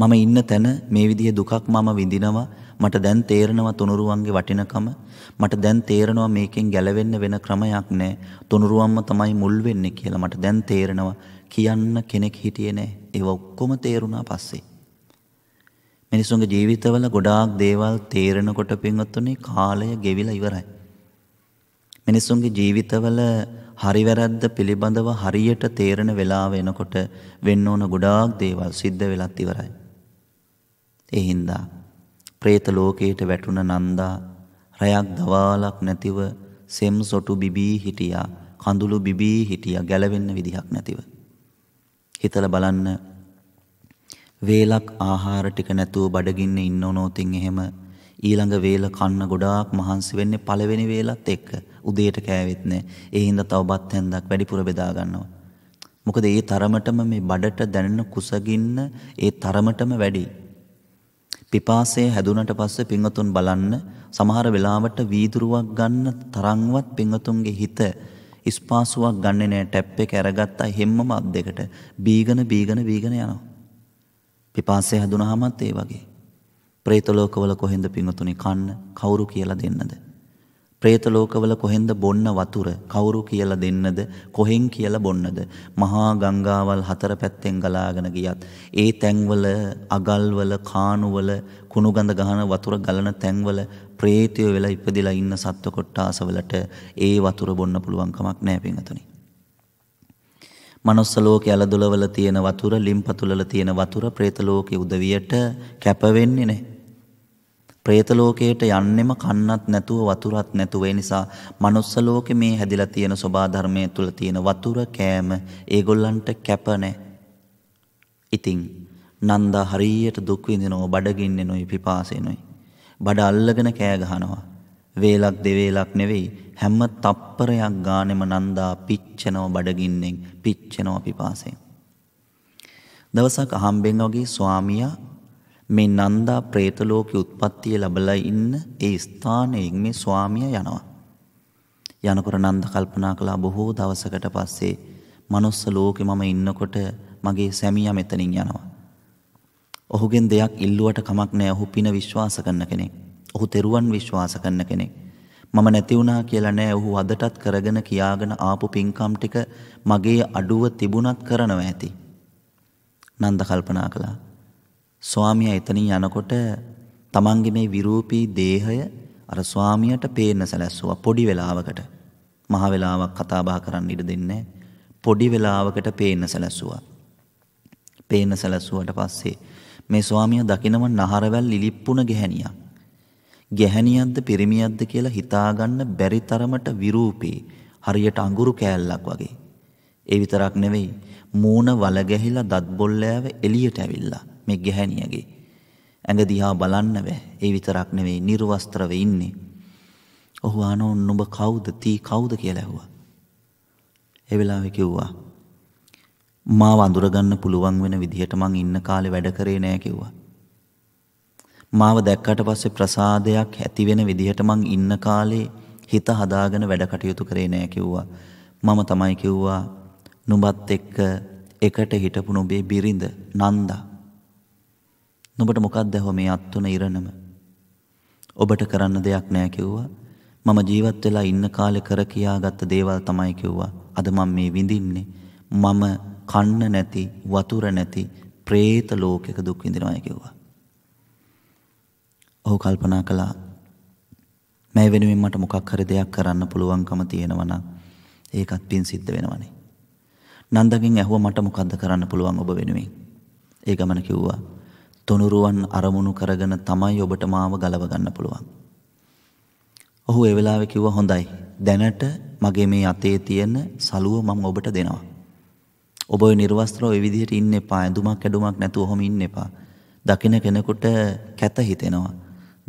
B: මම ඉන්න තැන මේ විදිහේ දුකක් මම විඳිනවා මට දැන් තේරෙනවා තුනුරුවන්ගේ වටිනකම මට දැන් තේරෙනවා මේකෙන් ගැලවෙන්න වෙන ක්‍රමයක් නැහැ තුනුරුවන්ම තමයි මුල් වෙන්නේ කියලා මට දැන් තේරෙනවා කියන්න කෙනෙක් හිටියේ නැහැ. ඒව ඔක්කොම තේරුණා පස්සේ. මිනිසුන්ගේ ජීවිතවල ගොඩාක් දේවල් තේරෙනකොට පින්වත්තුනේ කාලය ගෙවිලා ඉවරයි. මිනිසුන්ගේ ජීවිතවල හරි වැරද්ද පිළිබඳව හරියට තේරෙන වෙලාව එනකොට වෙන්න ඕන ගොඩාක් දේවල් සිද්ධ වෙලත් ඉවරයි. ඒ හින්දා പ്രേත ලෝකයට වැටුණ නන්දා රයක් දවාලක් නැතිව සෙම් සොටු බිබී හිටියා, කඳුළු බිබී හිටියා ගැලවෙන්න විදිහක් නැතිව. හිතලා බලන්න වේලක් ආහාර ටික නැතුව බඩගින්න ඉන්නවනෝතින් එහෙම ඊළඟ වේල කන්න ගොඩාක් මහන්සි වෙන්නේ පළවෙනි වේලත් එක්ක උදේට කෑවෙත් නෑ ඒ හින්දා තව බත් හැන්දක් වැඩිපුර බෙදා ගන්නවා මොකද ඒ තරමටම මේ බඩට දැනෙන කුසගින්න ඒ තරමටම වැඩි පිපාසය හැදුනට පස්සේ පිංගතුන් බලන්න සමහර වෙලාවට වීදුරුවක් ගන්න තරම්වත් පිංගතුන්ගේ හිත ස්පාසුවක් ගන්නෙ නෑ ටැප් එක අරගත්තා හැම්මම අත් දෙකට බීගන බීගන බීගන යනවා. පිපාසය හැදුනහමත් ඒ වගේ. ප්‍රේත ලෝකවල කොහෙන්ද පිංගුතුනි කන්න කවුරු කියලා දෙන්නද? പ്രේත ලෝකවල කොහෙන්ද බොන්න වතුර කවුරු කියලා දෙන්නද කොහෙන් කියලා බොන්නද මහා ගංගාවල් හතර පැත්තෙන් ගලාගෙන ගියත් ඒ තැන්වල අගල්වල කානුවල කුණුගඳ ගහන වතුර ගලන තැන්වල ප්‍රේතයෝ වෙලා ඉපදිලා ඉන්න සත්ව කොට්ටාසවලට ඒ වතුර බොන්න පුළුවන් කමක් නැහැ පින්වතුනි. manuss ලෝකයේ අලදොලවල තියෙන වතුර, ලිම්පතුලල තියෙන වතුර ප්‍රේත ලෝකයේ උදවියට කැප වෙන්නේ නැහැ. പ്രേත ලෝකයට යන්නෙම කන්නත් නැතුව වතුරත් නැතුව ඒ නිසා manuss ලෝකේ මේ හැදිලා තියෙන සබා ධර්මයේ තුල තියෙන වතුර කෑම ඒගොල්ලන්ට කැප නැහැ. ඉතින් නන්දා හරියට දුක් විඳිනව බඩගින්නෙනොයි පිපාසෙනොයි. බඩ අල්ලගෙන කෑ ගහනවා. වේලක් දෙවේලක් නෙවෙයි හැම තප්පරයක් ගානෙම නන්දා පිච්චෙනව බඩගින්නෙන් පිච්චෙනව පිපාසෙන්. දවසක් අහම්බෙන් වගේ ස්වාමියා මේ නන්දා പ്രേත ලෝකේ උත්පත්තිය ලැබලා ඉන්න ඒ ස්ථානයෙන් මේ ස්වාමියා යනවා. යනකොට නන්ද කල්පනා කළා බොහෝ දවසකට පස්සේ manuss ලෝකේ මම ඉන්නකොට මගේ සැමියා මෙතනින් යනවා. ඔහුගෙන් දෙයක් ඉල්ලුවට කමක් නැහැ. ඔහු පින විශ්වාස කරන කෙනෙක්. ඔහු තෙරුවන් විශ්වාස කරන කෙනෙක්. මම නැති වුණා කියලා නෑ ඔහු අදටත් කරගෙන කියාගෙන ආපු පින්කම් ටික මගේ අඩුව තිබුණත් කරනවා ඇති. නන්ද කල්පනා කළා. ස්වාමියා එතනින් යනකොට තමන්ගේ මේ විරූපී දේහය අර ස්වාමියාට පේන්න සැලැස්සුවා පොඩි වෙලාවකට. මහ වෙලාවක් කතා බහ කරන්න ඉඩ දෙන්නේ පොඩි වෙලාවකට පේන්න සැලැස්සුවා. පේන්න සැලැස්සුවට පස්සේ මේ ස්වාමියා දකිනම නහරවැල් ලිලිප්පුණ ගැහණියක්. ගැහණියක්ද පිරිමියක්ද කියලා හිතාගන්න බැරි තරමට විරූපී හරියට අඟුරු කෑල්ලක් වගේ. ඒ විතරක් නෙවෙයි මූණ වල ගැහිලා දත් බොල්ලෑව එළියට ඇවිල්ලා මේ ගැහැණියගේ ඇඟ දිහා බලන්න බෑ ඒ විතරක් නෙවෙයි නිර්වස්ත්‍රව ඉන්නේ ඔහු ආනෝ නුඹ කවුද තී කවුද කියලා ඇහුවා ඒ වෙලාවේ කිව්වා මාව අඳුරගන්න පුළුවන් වෙන විදිහට මං ඉන්න කාලේ වැඩ කරේ නෑ කිව්වා මාව දැක්කට පස්සේ ප්‍රසාදයක් ඇති වෙන විදිහට මං ඉන්න කාලේ හිත හදාගෙන වැඩ කටයුතු කරේ නෑ කිව්වා මම තමයි කිව්වා නුඹත් එක්ක එකට හිටපු නොබේ බිරිඳ නන්දා. නුඹට මොකක්ද හෝ මේ අත්තුන ඉරණම. ඔබට කරන්න දෙයක් නෑ කිව්වා. මම ජීවත් වෙලා ඉන්න කාලේ කර කියාගත්ත දේවල් තමයි කිව්වා. අද මම මේ විඳින්නේ මම කන්න නැති වතුර නැති പ്രേත ලෝකයක දුක් විඳිනවා කිව්වා. ඔහු කල්පනා කළා මේ වෙනුවෙන් මට මොකක් හරි දෙයක් කරන්න පුළුවන්කම තියෙනවා නම් ඒකත් පින් සිද්ධ වෙනවනේ. නන්දගෙන් ඇහුව මට මොකද්ද කරන්න පුළුවන් ඔබ වෙනුවෙන්. ඒ ගමන කිව්වා. තොනුරුවන් අරමුණු කරගෙන තමයි ඔබට මාව ගලව ගන්න පුළුවන්. ඔහු ඒ වෙලාවේ කිව්වා හොඳයි. දැනට මගේ මේ අතේ තියෙන සලුව මම ඔබට දෙනවා. ඔබ ඔය නිර්වස්ත්‍රව ඒ විදිහට ඉන්න එපා. ඇඳුමක් ඇඩුමක් නැතුව ඔහොම ඉන්න එපා. දකින්න කෙනෙකුට කැත හිතෙනවා.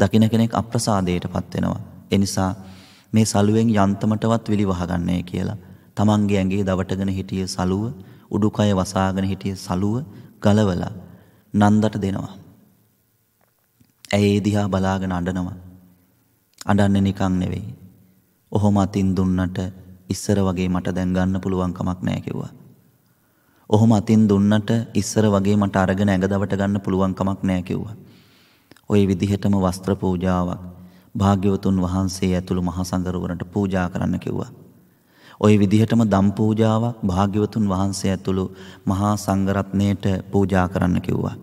B: දකින්න කෙනෙක් අප්‍රසාදයටපත් වෙනවා. ඒ නිසා මේ සලුවෙන් යන්තමටවත් විලි වහගන්නේ කියලා. තමන්ගේ ඇඟේ දවටගෙන හිටිය සලුව උඩුකය වසාගෙන හිටිය සලුව ගලවලා නන්දට දෙනවා. ඇයි ඒ දිහා බලාගෙන අඬනවා. අඬන්නේ නිකන් නෙවෙයි. ඔහොම අතින් දුන්නට ඉස්සර වගේ මට දැන් ගන්න පුළුවන් කමක් නැහැ කිව්වා. ඔහොම අතින් දුන්නට ඉස්සර වගේ මට අරගෙන ඇඟදවට ගන්න පුළුවන් කමක් නැහැ කිව්වා. ওই විදිහටම වස්ත්‍ර පූජාවක් භාග්‍යවතුන් වහන්සේ ඇතුළු මහා සංඝරුවරට පූජා කරන්න කිව්වා. ওই විදිහටම දම් පූජාවක් භාග්‍යවතුන් වහන්සේ ඇතුළු මහා සංඝරත්නයට පූජා කරන්න කිව්වා.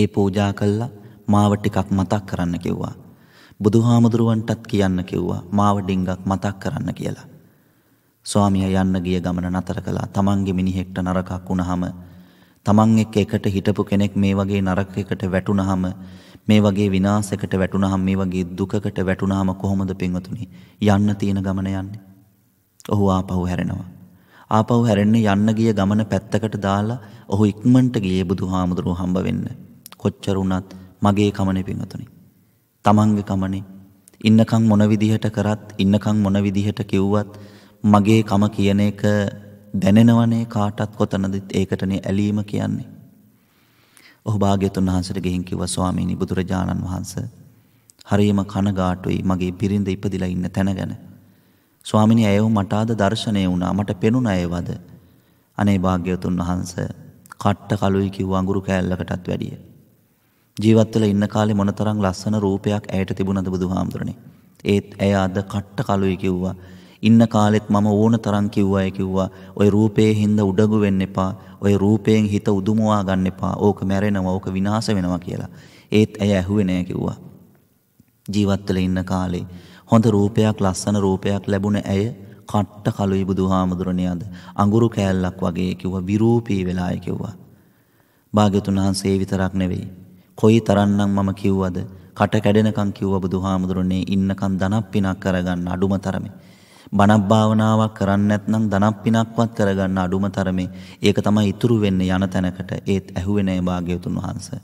B: ඒ පූජා කළා මාව ටිකක් මතක් කරන්න කිව්වා. බුදුහාමුදුරුවන්ටත් කියන්න කිව්වා මාව ඩිංගක් මතක් කරන්න කියලා. ස්වාමියා යන්න ගිය ගමන නතර කළා. Tamange මිනිහෙක්ට නරකක් වුණාම Taman එක්ක එකට හිටපු කෙනෙක් මේ වගේ නරකයකට වැටුනහම මේ වගේ විනාශයකට වැටුනහම මේ වගේ දුකකට වැටුනහම කොහොමද පින්වතුනි යන්න තියෙන ගමන යන්නේ? ඔහු ආපහු හැරෙනවා. ආපහු හැරෙන්නේ යන්න ගිය ගමන පැත්තකට දාලා ඔහු ඉක්මනට ගියේ බුදුහාමුදුරුව හම්බ වෙන්න. කොච්චර වුණත් මගේ කමනේ පින්වතුනි. තමන්ගේ කමනේ ඉන්නකම් මොන විදිහට කරත් ඉන්නකම් මොන විදිහට කිව්වත් මගේ කම කියන එක දැනෙනවනේ කාටත් කොතනදත් ඒකටනේ ඇලීම කියන්නේ. ඔහු භාග්‍යතුන් වහන්සේට ගෙහින් කිව්වා ස්වාමීනි බුදුරජාණන් වහන්සේ හරියම කනගාටුයි මගේ බිරිඳ ඉපදිලා ඉන්න තැන ගැන. ස්වාමිනී ඇයව මට ආද දර්ශනය වුණා මට පෙනුණ ඇයවද අනේ භාග්‍යවතුන් වහන්ස කට්ට කළුයි කිව්ව අඟුරු කෑල්ලකටත් වැඩිය ජීවත් වෙලා ඉන්න කාලේ මොනතරම් ලස්සන රූපයක් ඇයට තිබුණද බුදුහාමුදුරනේ ඒත් ඇය අද කට්ට කළුයි කිව්වා ඉන්න කාලෙත් මම ඕන තරම් කිව්වයි කිව්වා ඔය රූපේ හින්ද උඩගු වෙන්න එපා ඔය රූපයෙන් හිත උදුමවා ගන්න එපා ඕක මැරෙනවා ඕක විනාශ වෙනවා කියලා ඒත් ඇය ඇහුවේ නෑ කිව්වා ජීවත් වෙලා ඉන්න කාලේ හොඳ රූපයක් ලස්සන රූපයක් ලැබුණ ඇය කට්ට කලුයි බුදුහාමුදුරණේ අද අඟුරු කෑල්ලක් වගේ කිව්වා විරූපී වෙලාය කිව්වා. භාග්‍යතුන් වහන්සේ විතරක් නෙවෙයි. කොයි තරම්නම් මම කිව්වද කට කැඩෙනකම් කිව්වා බුදුහාමුදුරණේ ඉන්නකම් ධනක් පිනක් කරගන්න අඩුම තරමේ. බණක් භාවනාවක් කරන්නේ නැත්නම් ධනක් පිනක්වත් කරගන්න අඩුම තරමේ. ඒක තමයි ඉතුරු වෙන්නේ යන තැනකට. ඒත් ඇහුවේ නැහැ භාග්‍යතුන් වහන්සේ.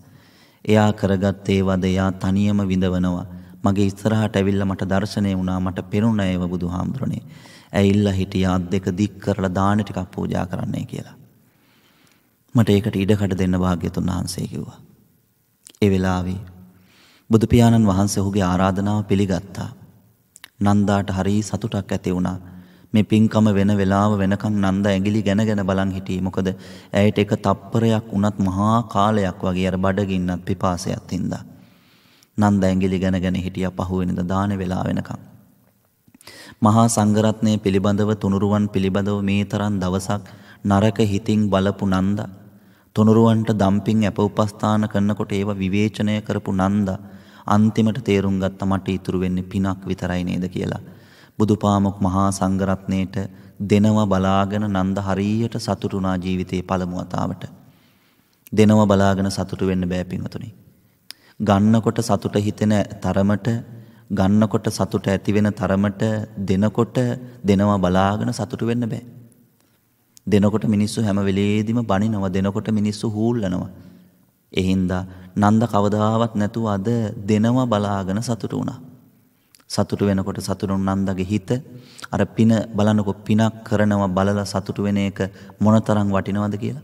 B: එයා කරගත් ඒවද එයා තනියම විඳවනවා. මගේ ඉස්සරහට ඇවිල්ලා මට දැర్శණය වුණා මට පෙනුණා ඒව බුදුහාමුදුරනේ. ඇවිල්ලා හිටියා අත් දෙක දික් කරලා දාන ටිකක් පූජා කරන්නයි කියලා. මට ඒකට ඉඩකඩ දෙන්න වාග්යතුන් වහන්සේ කිව්වා. ඒ වෙලාවේ බුදු පියාණන් වහන්සේ ඔහුගේ ආරාධනාව පිළිගත්තා. නන්දාට හරි සතුටක් ඇති වුණා. මේ පින්කම වෙන වෙලාව වෙනකන් නන්ද ඇඟිලි ගැනගෙන බලන් හිටියේ. මොකද ඇයට එක තප්පරයක් වුණත් මහා කාලයක් වගේ අර බඩගින්නත් පිපාසයත් හින්දා. නන්ද ඇඟිලි ගණගෙන හිටියා පහුවෙනිදා දාන වේලා වෙනකම්. මහා සංඝරත්නය පිළිබඳව තුනුරුවන් පිළිබඳව මේ තරම් දවසක් නරක හිතින් බලපු නන්ද තුනුරුවන්ට දම්පින් අප උපස්ථාන කරනකොට ඒව විවේචනය කරපු නන්ද අන්තිමට තේරුම් ගත්ත මට ඉතුරු වෙන්නේ පිනක් විතරයි නේද කියලා. බුදුපාමොක් මහා සංඝරත්නයට දෙනවා බලාගෙන නන්ද හරියට සතුටුනා ජීවිතේ පළමු වතාවට. දෙනවා බලාගෙන සතුටු වෙන්න බෑ පින්වතුනි. ගන්නකොට සතුට හිතෙන තරමට ගන්නකොට සතුට ඇති වෙන තරමට දෙනකොට දෙනවා බලාගෙන සතුට වෙන්න බෑ. දෙනකොට මිනිස්සු හැම වෙලේදීම බනිනවා දෙනකොට මිනිස්සු හූල්ලනවා. එහින්දා නන්ද කවදාවත් නැතුව අද දෙනවා බලාගෙන සතුට වුණා. සතුට වෙනකොට සතුටු නන්දගේ හිත අර පින බලනකො පිනක් කරනවා බලලා සතුට වෙන එක මොනතරම් වටිනවද කියලා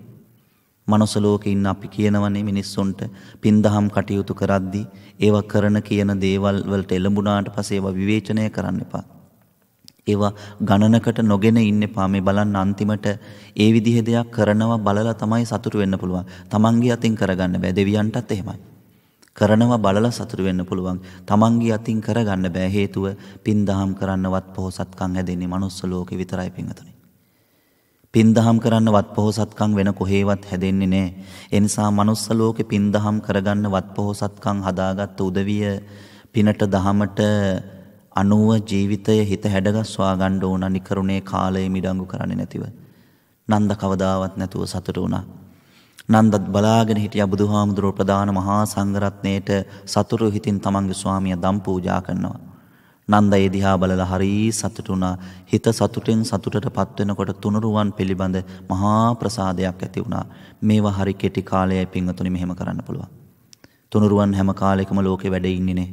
B: මනුස්ස ලෝකේ ඉන්න අපි කියනවනේ මිනිස්සුන්ට පින්දහම් කටයුතු කරද්දී ඒවා කරන කියන දේවල් වලට එළඹුණාට පස්සේ ඒවා විවේචනය කරන්න එපා. ඒවා ගණනකට නොගෙන ඉන්න එපා. මේ බලන්න අන්තිමට ඒ විදිහේ දෙයක් කරනවා බලලා තමයි සතුටු වෙන්න පුළුවන්. Tamange අතින් කරගන්න බෑ. දෙවියන්ටත් එහෙමයි. කරනවා බලලා සතුටු වෙන්න පුළුවන්. Tamange අතින් කරගන්න බෑ. හේතුව පින්දහම් කරන්නවත් පොහොසත්කම් හැදෙන්නේ manuss ලෝකේ විතරයි පින්වතුනි. පින්දහම් කරන්න වත් පොහොසත්කම් වෙන කොහේවත් හැදෙන්නේ නෑ. එනිසා මනුස්ස ලෝකෙ පින්දහම් කරගන්න වත් පොහොසත්කම් හදාගත්ත උදවිය පිනට දහමට අනුව ජීවිතය හිත හැඩගස්වා ගන්න ඕන නිකරුණේ කාලය මිඩංගු කරන්නේ නැතිව. නන්ද කවදාවත් නැතුව සතුට වුණා. නන්දත් බලාගෙන හිටිය බුදුහාමුදුරුවෝ ප්‍රධාන මහා සංඝරත්නයේට සතුරු හිතින් තමන්ගේ ස්වාමියා දම් පූජා කරනවා. නන්ද ඒ දිහා බලලා හරී සතුටු වුණා. හිත සතුටෙන් සතුටට පත්වෙනකොට තුනුරුවන් පිළිබඳ මහා ප්‍රසාදයක් ඇති වුණා. මේවා හරි කෙටි කාලයයි පින්වතුනි මෙහෙම කරන්න පුළුවන්. තුනුරුවන් හැම කාලෙකම ලෝකේ වැඩ ඉන්නේ නේ.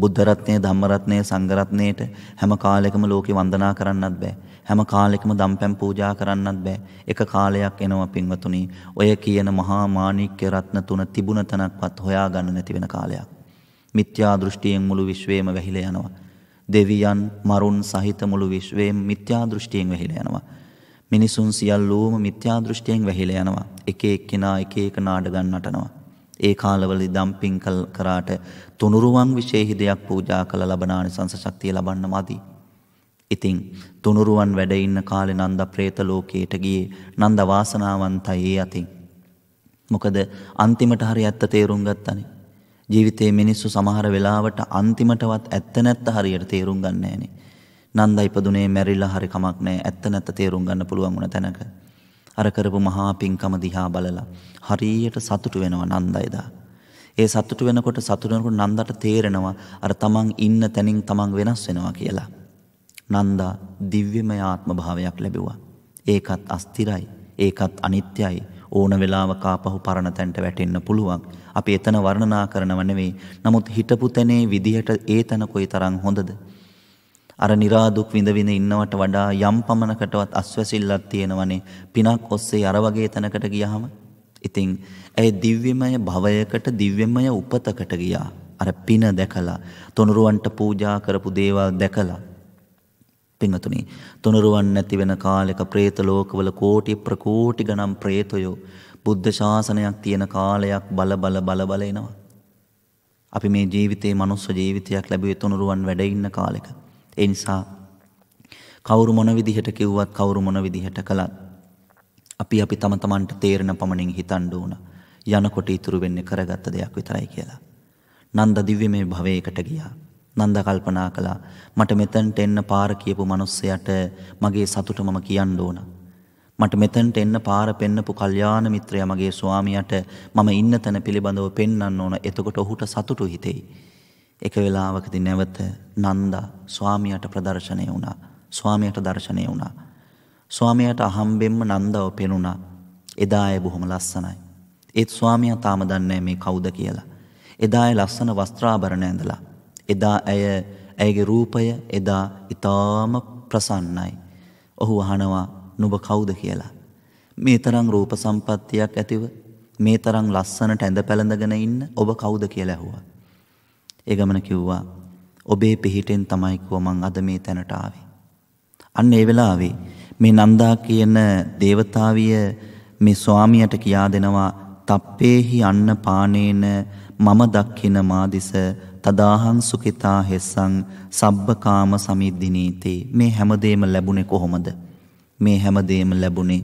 B: බුද්ධ රත්නය, ධම්ම රත්නය, සංඝ රත්නයට හැම කාලෙකම ලෝකේ වන්දනා කරන්නත් බෑ. හැම කාලෙකම දම්පැම් පූජා කරන්නත් බෑ. එක කාලයක් එනවා පින්වතුනි. ඔය කියන මහා මාණික්‍ය රත්න තුන තිබුණ තැනක්වත් හොයාගන්න නැති වෙන කාලයක්. මිත්‍යා දෘෂ්ටියෙන් මුළු විශ්වයම වැහිලා යනවා. දෙවියන් මරුන් සහිත මුළු විශ්වයෙන් මිත්‍යා දෘෂ්ටියෙන් වැහිලා යනවා. මිනිසුන් සියල්ලෝම මිත්‍යා දෘෂ්ටියෙන් වැහිලා යනවා. එක එක්කෙනා එක එක නාඩගම් නටනවා. ඒ කාලවලදී දම්පින් කරාට තුනුරුවන් විශේෂ දෙයක් පූජා කළ ලබන ආනිසංස ශක්තිය ලබන්න මදි. ඉතින් තුනුරුවන් වැඩ ඉන්න කාලේ නන්ද ප්‍රේත ලෝකයට ගියේ නන්ද වාසනාවන්තයි ඒ අතින්. මොකද අන්තිමට හරි ඇත්ත තේරුම් ගත්තනේ. ජීවිතේ මිනිස්සු සමහර වෙලාවට අන්තිමටවත් ඇත්ත නැත්ත හරියට තේරුම් ගන්න නෑනේ. නන්දා ඉපදුනේ මැරිලා හරි කමක් නෑ ඇත්ත නැත්ත තේරුම් ගන්න පුළුවන් වුණ තැනක. අර කරපු මහා පිංකම දිහා බලලා හරියට සතුටු වෙනවා නන්දයිදා. ඒ සතුටු වෙනකොට සතුටු වෙනකොට නන්දට තේරෙනවා අර තමන් ඉන්න තැනින් තමන් වෙනස් වෙනවා කියලා. නන්දා දිව්‍යමය ආත්ම භාවයක් ලැබුවා. ඒකත් අස්තිරයි ඒකත් අනිත්‍යයි ඕන වෙලාවක ආපහු පරණ තැන්ට වැටෙන්න පුළුවන්. අපි එතන වර්ණනා කරනව නෙවෙයි. නමුත් හිටපු තැනේ විදිහට ඒ තැන කොයිතරම් හොඳද? අර નિરાදුක් විඳ විඳ ඉන්නවට වඩා යම් පමණකටවත් අස්වැසිල්ලක් තියෙනවනේ. පිනක් ඔස්සේ අර වගේ තැනකට ගියහම ඉතින් ඇය දිව්‍යමය භවයකට දිව්‍යමය උපතකට ගියා. අර පින දැකලා, තොනුරුවන්ට පූජා කරපු දේවල් දැකලා පිංහතුනි තුනුරුවන් නැති වෙන කාලෙක ප්‍රේත ලෝකවල කෝටි ප්‍රකෝටි ගනම් ප්‍රේතයෝ බුද්ධ ශාසනයක් තියෙන කාලයක් බල බල බල බල එනවා. අපි මේ ජීවිතේ මනුස්ස ජීවිතයක් ලැබුවේ තුනුරුවන් වැඩ ඉන්න කාලෙක. ඒ නිසා කවුරු මොන විදිහට කිව්වත් කවුරු මොන විදිහට කළත් අපි අපි තම තමන්ට තේරෙන පමණින් හිතන්න ඕන. යනකොට ඉතුරු වෙන්නේ කරගත්ත දෙයක් විතරයි කියලා. නන්ද දිව්‍යමය භවයකට ගියා. නන්ද කල්පනා කළා මට මෙතනට එන්න පාර කියපු මිනිස්සයාට මගේ සතුට මම කියන්න ඕන. මට මෙතනට එන්න පාර පෙන්නපු කල්යාණ මිත්‍රයා මගේ ස්වාමියාට මම ඉන්න තැන පිළිබඳව පෙන්වන්න ඕන. එතකොට ඔහුට සතුටු හිතෙයි. එක වෙලාවකදී නැවත නන්දා ස්වාමියාට ප්‍රදර්ශනය වුණා. ස්වාමියාට දර්ශනය වුණා. ස්වාමයට අහම්බෙන්ම නන්දව පෙනුණා එදා අය බොහොම ලස්සනයි. ඒත් ස්වාමියා තාම දන්නේ මේ කවුද කියලා. එදා අය ලස්සන වස්ත්‍රාභරණ ඇඳලා එදා ඇය ඇයගේ රූපය එදා ඊටාම ප්‍රසන්නයි. ඔහු අහනවා නුඹ කවුද කියලා. මේ තරම් රූප සම්පත්තියක් ඇතිව මේ තරම් ලස්සනට ඇඳ පැළඳගෙන ඉන්න ඔබ කවුද කියලා ඇහුවා. ඒ ගමන කිව්වා ඔබේ පිහිටෙන් තමයි කිව්ව මං අද මේ තැනට ආවේ. අන්න ඒ වෙලාවේ මේ නන්දා කියන దేవතාවිය මේ ස්වාමියාට කියා දෙනවා තප්පේහි අන්න පානේන මම දක්ඛින මාදිස තදාහං සුඛිතා හෙස්සං සබ්බකාම සමිද්ධිනීතේ මේ හැමදේම ලැබුණේ කොහොමද මේ හැමදේම ලැබුණේ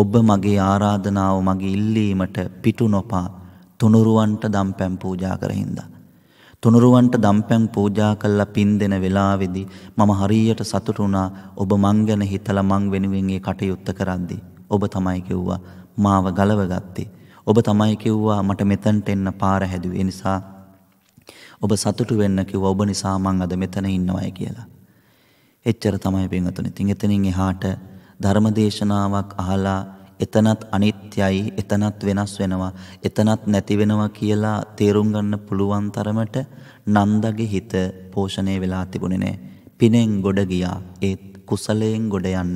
B: ඔබ මගේ ආරාධනාව මගේ ඉල්ලීමට පිටු නොපා තුනුරුවන්ට දම්පැම් පූජා කරහින්දා තුනුරුවන්ට දම්පැම් පූජා කළා පින් දෙන වෙලාවේදී මම හරියට සතුටු වුණා ඔබ මං ගැන හිතලා මං වෙනුවෙන් ඒ කටයුත්ත කරද්දී ඔබ තමයි කිව්වා මාව ගලවගත්තේ ඔබ තමයි කිව්වා මට මෙතනට එන්න පාර හැදුවේ නිසා ඔබ සතුටු වෙන්න කිව්ව ඔබ නිසා මං අද මෙතන ඉන්නවයි කියලා. එච්චර තමයි පින්වතුනි. ඉතින් එතනින් එහාට ධර්මදේශනාවක් අහලා එතනත් අනිත්‍යයි එතනත් වෙනස් වෙනවා එතනත් නැති වෙනවා කියලා තේරුම් ගන්න පුළුවන් තරමට නන්දගේ හිත පෝෂණය වෙලා තිබුණේ නෑ පිනෙන් ගොඩ ගියා ඒත් කුසලයෙන් ගොඩ යන්න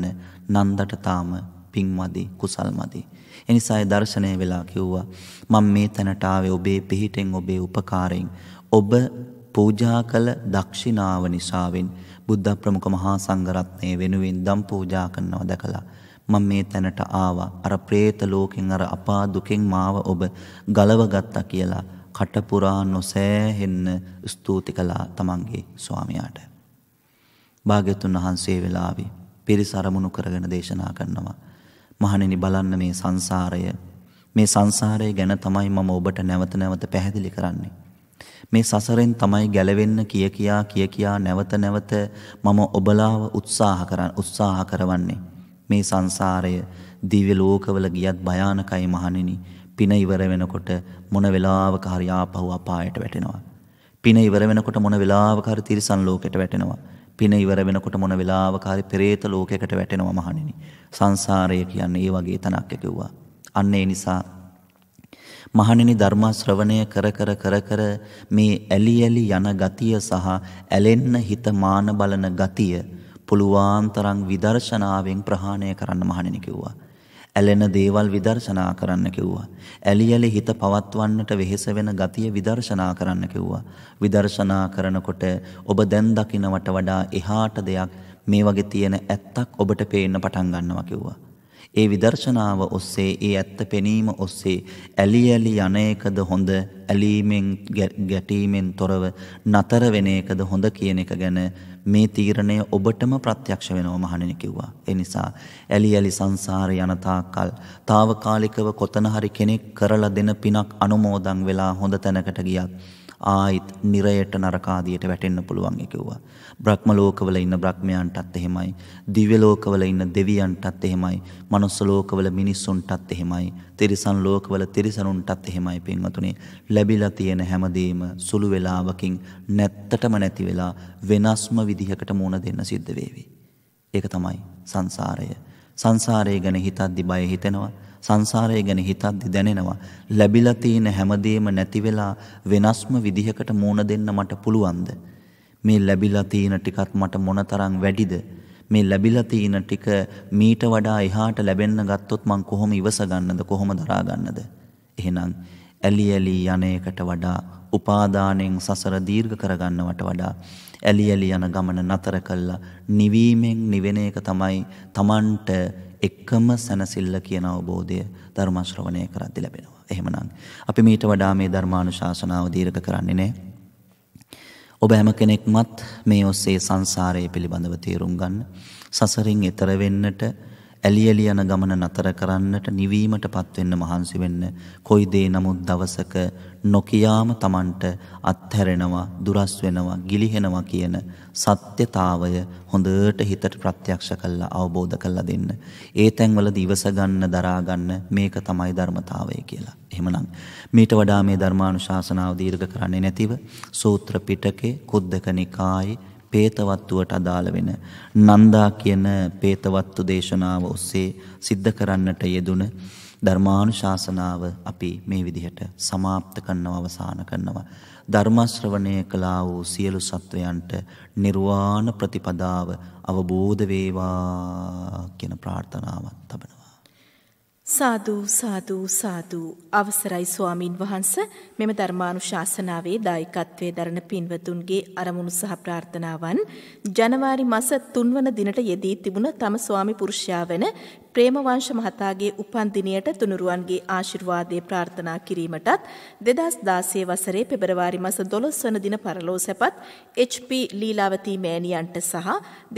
B: නන්දට තාම පින්වදි කුසල්මදි එනිසා ඒ දර්ශනය වෙලා කිව්වා මම මේ තැනට ආවේ ඔබේ පිහිටෙන් ඔබේ උපකාරයෙන් ඔබ පූජා කළ දක්ෂිනාව නිසාවෙන් බුද්ධ ප්‍රමුඛ මහා සංඝරත්නය වෙනුවෙන් දම් පූජා කරනවා දැකලා මම මේ තැනට ආවා අර പ്രേත ලෝකෙන් අර අපා දුකෙන් මාව ඔබ ගලව ගත්තා කියලා කටපුරා නොසෑහෙන්න ස්තුති කළා තමන්ගේ ස්වාමියාට. භාග්‍යතුන් වහන්සේ වෙලාවේ පිරිස අරමුණු කරගෙන දේශනා කරනවා. මහණෙනි බලන්න මේ සංසාරය මේ සංසාරය ගැන තමයි මම ඔබට නැවත නැවත පැහැදිලි කරන්නේ. මේ සසරෙන් තමයි ගැලවෙන්න කිය කියා කිය කියා නැවත නැවත මම ඔබලාව උත්සාහ කරන් උත්සාහ කරවන්නේ මේ සංසාරය දිව්‍ය ලෝකවල ගියත් භයානකයි මහණෙනි පින ඉවර වෙනකොට මොන වෙලාවක හරි ආපහු අපායට වැටෙනවා පින ඉවර වෙනකොට මොන වෙලාවක හරි තිරිසන් ලෝකයට වැටෙනවා පින ඉවර වෙනකොට මොන වෙලාවක හරි പ്രേත ලෝකයකට වැටෙනවා මහණෙනි සංසාරය කියන්නේ ඒ වගේ තනක් කිව්වා අන්න ඒ නිසා මහණෙනි ධර්ම ශ්‍රවණය කර කර කර කර මේ ඇලි ඇලි යන ගතිය සහ ඇලෙන්න හිත මාන බලන ගතිය පුළුවන් තරම් විදර්ශනාවෙන් ප්‍රහාණය කරන්න මහණෙනි කිව්වා. ඇලෙන දේවල් විදර්ශනා කරන්න කිව්වා. ඇලි ඇලි හිත පවත්වන්නට වෙහෙස වෙන ගතිය විදර්ශනා කරන්න කිව්වා. විදර්ශනා කරනකොට ඔබ දැන් දකිනවට වඩා එහාට දෙයක් මේ වගේ තියෙන ඇත්තක් ඔබට පේන්න පටන් ගන්නවා කිව්වා. ඒ විදර්ශනාව ඔස්සේ ඒ ඇත්ත පෙනීම ඔස්සේ ඇලි ඇලි යන එකද හොඳ ඇලීමෙන් ගැටීමෙන් තොරව නතර වෙන එකද හොඳ කියන එක ගැන මේ තීරණය ඔබටම ප්‍රත්‍යක්ෂ වෙනවා මහණෙනි කිව්වා. ඒ නිසා ඇලි ඇලි සංසාරේ යන තාක්කල් తాවකාලිකව කොතන හරි කෙනෙක් කරලා දෙන පිනක් අනුමෝදන් වෙලා හොඳ තැනකට ගියත් ආයිත් නිරයට නරකාදියට වැටෙන්න පුළුවන් කිව්වා. බ්‍රහ්ම ලෝකවල ඉන්න බ්‍රහ්මයන්ටත් එහෙමයි. දිව්‍ය ලෝකවල ඉන්න දෙවියන්ටත් එහෙමයි. මනුස්ස ලෝකවල මිනිස්සුන්ටත් එහෙමයි. තිරිසන් ලෝකවල තිරිසනුන්ටත් එහෙමයි පින්වතුනි. ලැබිලා තියෙන හැමදේම සුළු වේලාවකින් නැත්තටම නැති වෙලා වෙනස්ම විදිහකට මුණ දෙන්න සිද්ධ වේවි. ඒක තමයි සංසාරය. සංසාරය ගැන හිතද්දි බය හිතෙනවා. සංසාරය ගැන හිතද්දි දැනෙනවා. ලැබිලා තියෙන හැමදේම නැති වෙලා වෙනස්ම විදිහකට මූණ දෙන්න මට පුළුවන්ද? මේ ලැබිලා තියෙන ටිකත් මට මොනතරම් වැඩිද මේ ලැබිලා තියෙන ටික මීට වඩා එහාට ලැබෙන්න ගත්තොත් මං කොහොම ඉවස ගන්නද කොහොම දරා ගන්නද එහෙනම් ඇලි ඇලි යන එකට වඩා උපාදානෙන් සසර දීර්ඝ කරගන්නවට වඩා ඇලි ඇලි යන ගමන නතර කළා නිවීමෙන් නිවෙන එක තමයි Tamanට එකම සැනසෙල්ල කියන අවබෝධය ධර්ම ශ්‍රවණය කරද්දී ලැබෙනවා එහෙමනම් අපි මීට වඩා මේ ධර්මානුශාසනාව දීර්ඝ කරන්නේ නැහැ ඔබ හැම කෙනෙක්මත් මේ ඔස්සේ සංසාරය පිළිබඳව තේරුම් ගන්න සසරින් එතර වෙන්නට ඇලි එලි යන ගමන නතර කරන්නට නිවීමටපත් වෙන්න මහන්සි වෙන්න කොයි දේ නමුත් දවසක නොකියාම Tamanට අත්හැරෙනවා දුරස් වෙනවා ගිලිහෙනවා කියන සත්‍යතාවය හොඳට හිතට ප්‍රත්‍යක්ෂ කරලා අවබෝධ කරලා දෙන්න. ඒ තැන්වලදී ඉවස ගන්න දරා ගන්න මේක තමයි ධර්මතාවය කියලා. එහෙමනම් මීට වඩා මේ ධර්මානුශාසනාව දීර්ඝ කරන්නේ නැතිව සූත්‍ර පිටකේ කුද්දක නිකායේ පේතවත්තුවට අදාළ වෙන නන්දා කියන පේතවත්තු දේශනාව ඔස්සේ සිද්ධ කරන්නට යෙදුන ධර්මානුශාසනාව අපි මේ විදිහට સમાપ્ત කරනව අවසන් කරනවා ධර්ම ශ්‍රවණය කළා වූ සියලු සත්වයන්ට නිර්වාණ ප්‍රතිපදාව අවබෝධ වේවා කියන ප්‍රාර්ථනාවක් තබනවා
A: සාදූ සාදූ සාදූ අවසරයි ස්වාමීන් වහන්ස මෙම ධර්මානු ශාසනාවේ දායිකත්වය දරණ පින්වතුන්ගේ අරමුණු සහ ප්‍රාර්ථනාවන් ජනවාරි මස තුන්වන දිනට යෙදී තිබුණ තම ස්වාමි පුරුෂයා වන ප්‍රේමවංශ මහතාගේ උපන් දිනයට තුනුරුවන්ගේ ආශිර්වාදය ප්‍රාර්ථනා කිරීමටත් 2016 වසරේ පෙබරවාරි මාස 12 වන දින පරලෝ සැපත් HP ලීලාවතී මෑණියන්ට සහ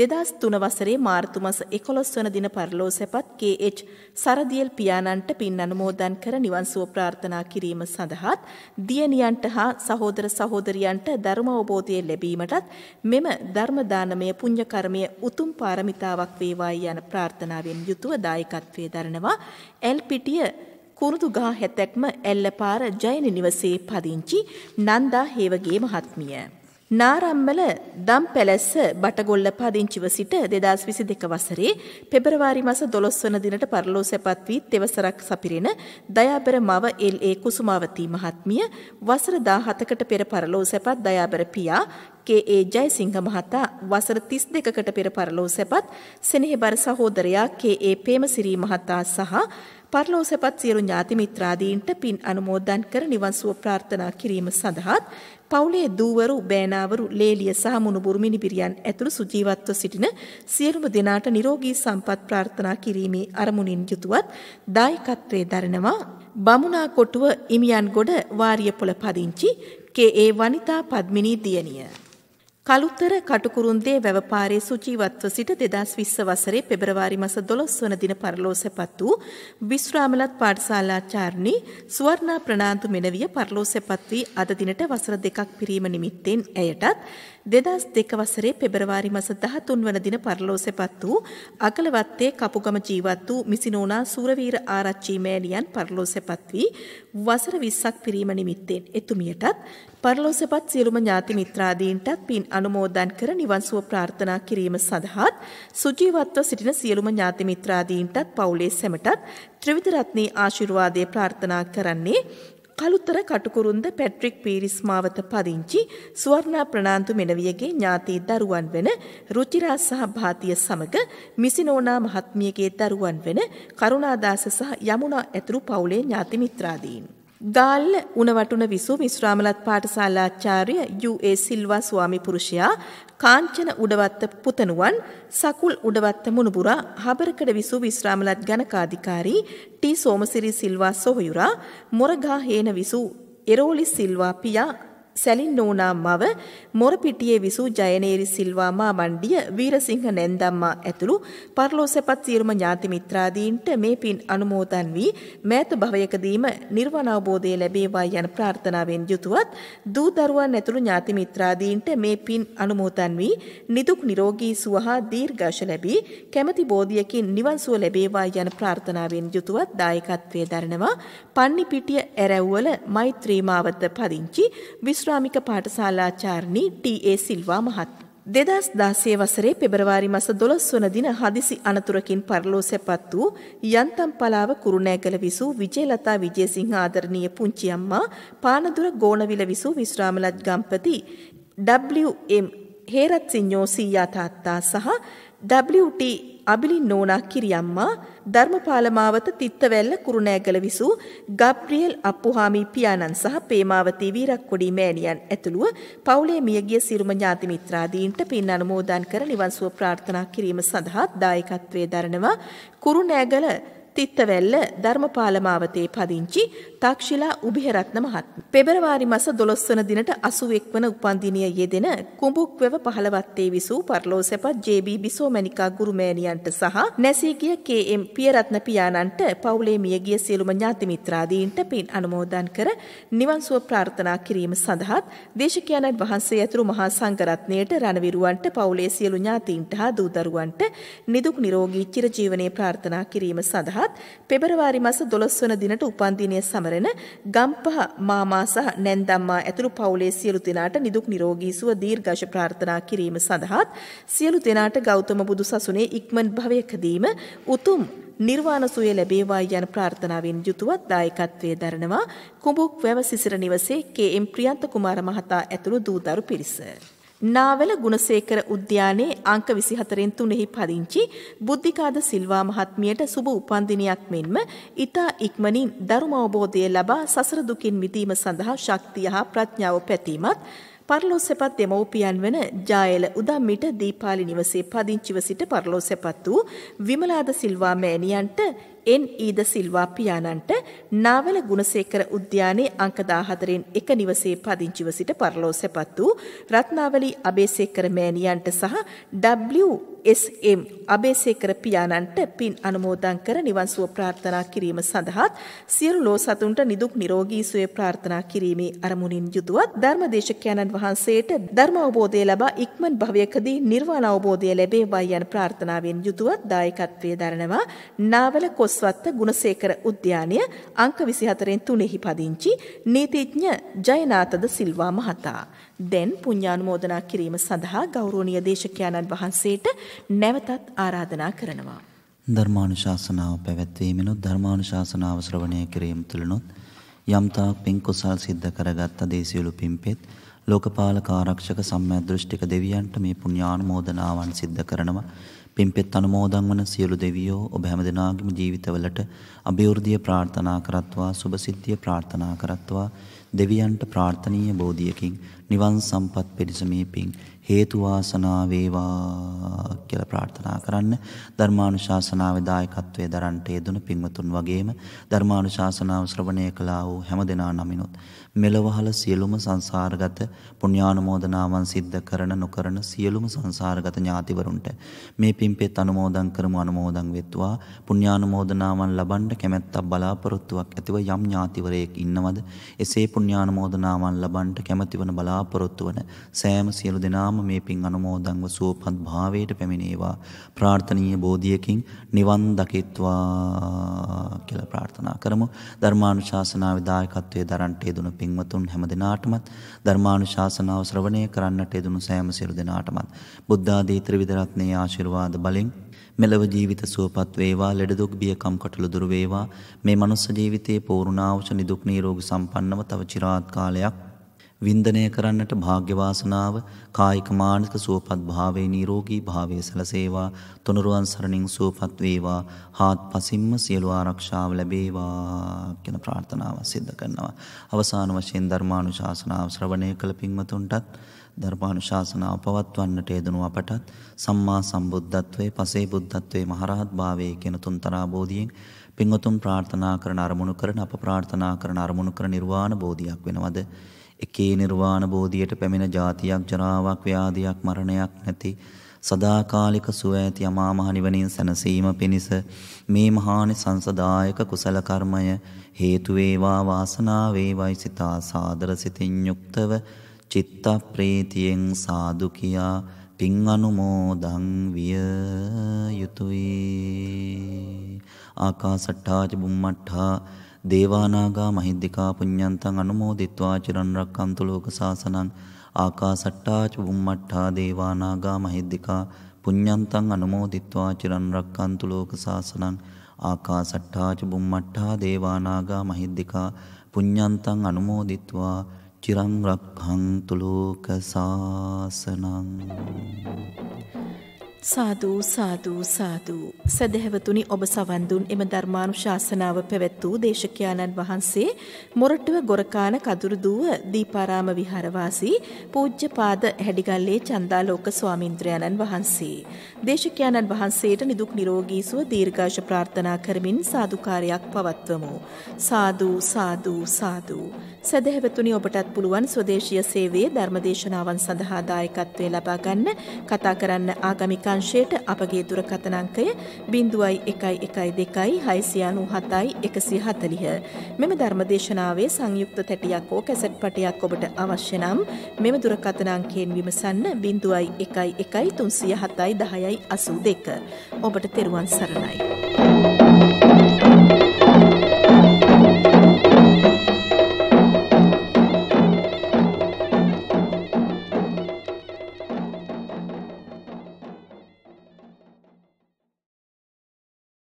A: 2003 වසරේ මාර්තු මාස 11 වන දින පරලෝ සැපත් KH සරදියල් පියාණන්ට පින් අනුමෝදන් කර නිවන් සුව ප්‍රාර්ථනා කිරීම සඳහාත් දියණියන්ට හා සහෝදර සහෝදරියන්ට ධර්ම අවබෝධය ලැබීමටත් මෙම ධර්ම දානමය පුණ්‍ය කර්මය උතුම් පාරමිතාවක් වේවායි යන ප්‍රාර්ථනාවෙන් යුතුව දා දායකත්වයේ දරනවා එල්පිටිය කුරුදුගහ හැතැක්ම එල්ලපාර ජයනි නිවසේ පදිංචි නන්දා හේවගේ මහත්මිය නාරම්මල දම් පැලැස්ස බටගොල්ල පදිංචිව සිට දෙදස් විසි දෙක වසරේ පෙබරවාරි මස දොළොස් වන දිනට පරලෝ සැපත් වී තෙවසරක් සපිරෙන දයාබර මව එල් ඒ කුසුමාවතී මහත්මිය වසර දාහතකට පෙර පරලෝ සැපත් දයාබර පියා කේ.ඒ. ජයසිංහ මහතා වසර 32කට පෙර පරලෝ සැපත් සෙනෙහබර සහෝදරයා කේ.ඒ. ප්‍රේමසිරි මහතා සහ පරලෝ සැපත් සියලු ඥාති මිත්‍රාදීන්ට පින් අනුමෝදන් කර නිවන් සුව ප්‍රාර්ථනා කිරීම සඳහාත් පවුලේ දූවරු බෑනාවරු ලේලිය සහ මුණුබුරු මිනිබිරියන් ඇතුළු සුජීවත්ව සිටින සියලුම දෙනාට නිරෝගී සම්පත් ප්‍රාර්ථනා කිරීමේ අරමුණින් යුතුවත් දායකත්වයේ දරනවා බමුණා කොටුව ඉමියන් ගොඩ වාරියපොළ පදිංචි කේ.ඒ. වනිතා පද්මිනී දියණිය කළුත්තර කටුකුරුන්දේ වැවපාරේ සුචීවත්ව සිට දෙදස් විස්ස වසරේ පෙබරවාරි මස දොළොස් වන දින පරලෝ සැපත් වූ විශ්‍රාමලත් පාටසාලාචාරණී සුවර්ණා ප්‍රනාාන්තු මෙනවිය පරලෝ සැපත් වී අද දිනට වසර දෙකක් පිරීම නිමිත්තෙන් ඇයටත් දෙදස් දෙක වසරේ පෙබරවාරි මස දහතුන් වන දින පරලෝ සැපත් වූ අකලවත්තේ කපුගම ජීවත් වූ මිසිනෝනා සූරවීර ආරච්චීමෑනියන් පරලෝ සැපත් වී වසර විස්සක් පිරීම නිමිත්තෙන් එතුමියටත් පරලෝසපත් සියලුම ඥාති මිත්‍රාදීන්ටත් පින් අනුමෝදන් කර නිවන් සුව ප්‍රාර්ථනා කිරීම සඳහාත් සුජීවත්ව සිටින සියලුම ඥාති මිත්‍රාදීන්ටත් පවුලේ සැමටත් ත්‍රිවිධ රත්නී ආශිර්වාදය ප්‍රාර්ථනා කරන්නේ කළුතර කටුකුරුන්ද පැට්‍රික් පීරිස් මාවත පදිංචි ස්වර්ණා ප්‍රනාන්දු මෙනවියගේ ඥාති දරුවන් වෙන රුචිරා සහ භාතිය සමග මිසිනෝනා මහත්මියගේ දරුවන් වෙන කරුණාදාස සහ යමුනා ඇතුළු පවුලේ ඥාති මිත්‍රාදීන් දාල්ල උණවටුන විසූ විශ්‍රාමලත් පාඨශාලාචාර්ය යු.ඒ. සිල්වා ස්වාමි පුරුෂයා කාංචන උඩවත්ත පුතණුවන් සකුල් උඩවත්ත මුණුබුරා හබරකඩ විසූ විශ්‍රාමලත් ගණකාධිකාරී ටී සෝමසිරි සිල්වා සොහයුරා මොරගා හේන විසූ එරෝලි සිල්වා පියා සැලින් නෝනා මව මොරපිටියේ විසූ ජයනේරි සිල්වා මා මණ්ඩිය වීරසිංහ නැන්දම්මා ඇතුළු පරලෝසපත් සියලුම ඥාති මිත්‍රාදීන්ට මේ පින් අනුමෝදන් වී මෑත භවයකදීම නිර්වාණ අවබෝධය ලැබේවා යන ප්‍රාර්ථනාවෙන් යුතුවත් දූ දරුවන් ඇතුළු ඥාති මිත්‍රාදීන්ට මේ පින් අනුමෝදන් වී නිදුක් නිරෝගී සුවහා දීර්ඝාෂ ලැබී කැමැති බෝධියකින් නිවන් සුව ලැබේවා යන ප්‍රාර්ථනාවෙන් යුතුවත් දායකත්වයේ දරනවා පන්නිපිටිය ඇරැව්වල මෛත්‍රී මාවත පදිංචි විශ්ව විශ්‍රාමික පාඨශාලාචාර්ණී ටී.ඒ. සිල්වා මහත්මිය. 2016 වසරේ පෙබරවාරි මස 12 වන දින හදිසි අනතුරකින් පරලෝ සැපත් වූ යන්තම් පලාව කුරුණෑගල විසූ විජේලතා විජේසිංහ ආදරණීය පුංචි අම්මා පානදුර ගෝණවිල විසූ විශ්‍රාමලත් ගම්පති WM හේරත් සිඤ්ඤෝ සීයා තාත්තා සහ WT අබිලින් නෝනා කිරියම්මා ධර්මපාලමාවත තිත්තවැල්ල කුරුණෑගල විසූ ගබ්රියෙල් අප්පුහාමි පියාණන් සහ පේමාවතී වීරක්කොඩි මෑණියන් ඇතුළුව පවුලේ මියගිය සිරුම ඥාති මිත්‍රාදීන්ට පින් අනුමෝදන් කර නිවන් සුව ප්‍රාර්ථනා කිරීම සඳහා දායකත්වයේ දරනවා කුරුණෑගල තිත්තවැල්ල ධර්මපාලමාවතේ පදිංචි තාක්ෂිලා උභිහරත්න මහත්මිය. පෙබරවාරි මාස 12 වන දිනට 81 වන උපන්දිනය යෙදෙන කුඹුක්වැව 15 විසූ පර්ලෝසෙපත් ජේ.බී. බිසෝමණිකා ගුරුමෑණියන්ට සහ නැසීගිය කේ.එම්. පියරත්න පියාණන්ට පවුලේ මියගිය සියලුම ඥාති මිත්‍රාදීන්ට පින් අනුමෝදන් කර නිවන් සුව ප්‍රාර්ථනා කිරීම සඳහාත් දේශකයන්න් වහන්සේ ඇතුළු මහා සංඝරත්නයට රණවිරුවන්ට පවුලේ සියලු ඥාතීන්ට හා දූ දරුවන්ට නිදුක් නිරෝගී චිරජීවනයේ ප්‍රාර්ථනා කිරීම සඳහා සමරන්නත් පෙබරවාරි මස 12 වන දිනට උපන්දිනය සමරන ගම්පහ මාමා සහ නැන්දම්මා ඇතුළු පවුලේ සියලු දෙනාට නිදුක් නිරෝගී සුව දීර්ඝාෂ ප්‍රාර්ථනා කිරීම සඳහාත් සියලු දෙනාට ගෞතම බුදු සසුනේ ඉක්මන් භවයකදීම උතුම් නිර්වාණ සුවය ලැබේවා යන ප්‍රාර්ථනාවෙන් යුතුවත් දායකත්වයේ දරනවා කුඹුක් වැව සිසිර නිවසේ කේ.එම්. ප්‍රියන්ත කුමාර මහතා ඇතුළු දූදරු පිරිස. නාවල ගුණසේකර උද්‍යානයේ අංක 24න් 3හි පදිංචි බුද්ධිකාද සිල්වා මහත්මියට සුබ උපන්දිනයක් මෙන්ම ඊතා ඉක්මනින් ධර්ම අවබෝධය ලබා සසර දුකින් මිදීම සඳහා ශක්තිය හා ප්‍රඥාව පැතීමත් පරලෝසෙපත් දෙමව්පියන් වන ජායල උදම්මිට දීපාලි නිවසේ පදිංචිව සිට පරලෝසෙපත් වූ විමලාද සිල්වා මෑණියන්ට එන් ඊද සිල්වා පියාණන්ට නාවල ගුණසේකර උද්‍යානයේ අංක 14න් එක නිවසේ පදිංචිව සිට පරලෝ සැපත් වූ රත්නාවලී අබේසේකර මෑණියන්ට සහ WSM අබේසේකර පියාණන්ට පින් අනුමෝදන් කර නිවන් සුව ප්‍රාර්ථනා කිරීම සඳහාත් සියලු ලෝ සතුන්ට නිදුක් නිරෝගී සුවය ප්‍රාර්ථනා කිරීමේ අරමුණින් යුතුවත් ධර්මදේශකයන්න් වහන්සේට ධර්ම අවබෝධය ලබා ඉක්මන් භවයකදී නිර්වාණ අවබෝධය ලැබේවා යන ප්‍රාර්ථනාවෙන් යුතුවත් දායකත්වයේ දරනවා නාවල කොස් කොස්වත්ත ගුණසේකර උද්‍යානය අංක 24න් 3හි පදිංචි නීතිඥ ජයනාතද සිල්වා මහතා දැන් පුණ්‍යානුමෝදනා කිරීම සඳහා ගෞරවනීය දේශකයන්න් වහන්සේට නැවතත් ආරාධනා කරනවා.
B: ධර්මානුශාසනාව පැවැත්වීමෙනුත් ධර්මානුශාසනාව ශ්‍රවණය කිරීම තුළනොත් යම්තාක් පින් කුසල් සිද්ධ කරගත්ත දේසියලු පිම්පෙත් ලෝකපාලක ආරක්ෂක සම්මා දෘෂ්ටික දෙවියන්ට මේ පුණ්‍යානුමෝදනාවන් සිද්ධ කරනවා. පින්පෙත් අනුමෝදන් වන සියලු දෙවියෝ ඔබ හැමදෙනාගේම ජීවිතවලට අභිවෘද්ධිය ප්‍රාර්ථනා කරත්වා සුභ සිද්ධිය ප්‍රාර්ථනා කරත්වා දෙවියන්ට ප්‍රාර්ථනීය බෝධියකින් නිවන් සම්පත් පිණිස මේ පින් හේතු වාසනා වේවා කියලා ප්‍රාර්ථනා කරන්න ධර්මානුශාසනාවේ දායකත්වයේ දරන්ට යෙදුණු පින්වතුන් වගේම ධර්මානුශාසනාව ශ්‍රවණය කළා වූ හැමදෙනා නමිනුත් මෙලවහල සියලුම සංසාරගත පුණ්‍යානුමෝදනාවන් සිද්ධ කරන නොකරන සියලුම සංසාරගත ඥාතිවරුන්ට මේ පින්පෙත් අනුමෝදන් කරමු අනුමෝදන් වෙත්වා පුණ්‍යානුමෝදනාවන් ලබන්න කැමැත්තක් බලාපොරොත්තුවක් ඇතිව යම් ඥාතිවරයෙක් ඉන්නවද එසේ පුණ්‍යානුමෝදනාවන් ලබන්න කැමැති වන බලා බලාපොරොත්තු වන සෑම සියලු දෙනාම මේ පින් අනුමෝදන්ව සුවපත් භාවයට පැමිණේවා ප්‍රාර්ථනීය බෝධියකින් නිවන් දකිත්වා කියලා ප්‍රාර්ථනා කරමු ධර්මානුශාසනාවේ දායකත්වයේ දරන්නට යෙදුණු පින්වතුන් හැම දිනාටමත් ධර්මානුශාසනාව ශ්‍රවණය කරන්නට යෙදුණු සෑම සියලු දිනාටමත් බුද්ධ ආදී ත්‍රිවිධ රත්නයේ ආශිර්වාද බලෙන් මෙලව ජීවිත සුවපත් වේවා ලෙඩ දුක් බිය කම් කටළු දුර වේවා මේ මනුස්ස ජීවිතයේ පූර්ණාවච නිදුක් නිරෝගී සම්පන්නව තව চিරාත් කාලයක් වින්දනය කරන්නට භාග්‍යවාසනාව කායික මානසික සුවපත් භාවේ නිරෝගී භාවයේ සලසේවා තුනුරුවන් සරණින් සුවපත් වේවා හාත්පසින්ම සියලු ආරක්ෂාව ලැබේවා කියන ප්‍රාර්ථනාව සිද්ධ කරනවා අවසාන වශයෙන් ධර්මානුශාසනාව ශ්‍රවණය කළ පින්වතුන්ටත් ධර්මානුශාසනාව පවත්වන්නට යෙදුණු අපටත් සම්මා සම්බුද්ධත්වයේ පසේ බුද්ධත්වයේ මහරහත් භාවයේ කියන තුන්තරා බෝධියෙන් පින්වතුන් ප්‍රාර්ථනා කරන අරමුණු කරන අප ප්‍රාර්ථනා කරන අරමුණු කරන නිර්වාණ බෝධියක් වෙනවද එකේ නිර්වාණ බෝධියට පැමිණ ජාතියක් ජරාවක් ව්‍යාධියක් මරණයක් නැති සදාකාලික සුව ඇති අමා මහ නිවනින් සැනසීම පිණිස මේ මහානි සංසදායක කුසල කර්මය හේතු වේවා වාසනාව වේවයි සිතා සාදර සිතින් යුක්තව චිත්ත ප්‍රීතියෙන් සාදු කියා පින් අනුමෝදන් විය යුතුය ආකාසට්ටාච බුම්මට්ටා දේවානාගා මහිද්దికා පුඤ්ඤන්තං අනුමෝදිත්වා චිරන් රක්칸තු ලෝක සාසනං ආකාසට්ටා චුම්මට්ටා දේවානාගා මහිද්దికා පුඤ්ඤන්තං අනුමෝදිත්වා චිරන් රක්칸තු ලෝක සාසනං ආකාසට්ටා චුම්මට්ටා දේවානාගා මහිද්దికා පුඤ්ඤන්තං අනුමෝදිත්වා චිරන් රක්ඛන්තු ලෝක සාසනං
A: සාදූ සාදූ සාදූ සැදැහැවතුනි ඔබ සවන්දුන් එම ධර්මාණු ශාසනාව පැවැත් වූ දේශකයාණන් වහන්සේ මොරටුව ගොරකාන කදුරුදුව දීපාරාම විහාරවාසී පූජ්ජපාද හැඩිගල්ලේ චන්දාලෝක ස්වාමින්ද්‍රයාණන් වහන්සේ. දේශකයාණන් වහන්සේට නිදුක් නිරෝගී සුව දීර්ඝාෂ ප්‍රාර්ථනා කරමින් සාදුකාරයක් පවත්වමු. සාදූ සාදූ සාදූ සැදැහැවතුනි ඔබටත් පුළුවන් ස්වදේශීය සේවයේ ධර්මදේශනාවන් සඳහා දායකත්වය ලබා ගන්න කතා කරන්න ආගමිකංශයට අපගේ දුරකථන අංකය 0112697140 මෙම ධර්මදේශනාවේ සංයුක්ත තැටියක් හෝ කැසට් පටයක් ඔබට අවශ්‍ය නම් මෙම දුරකථන අංකයෙන් විමසන්න 0113071082 ඔබට තෙරුවන් සරණයි.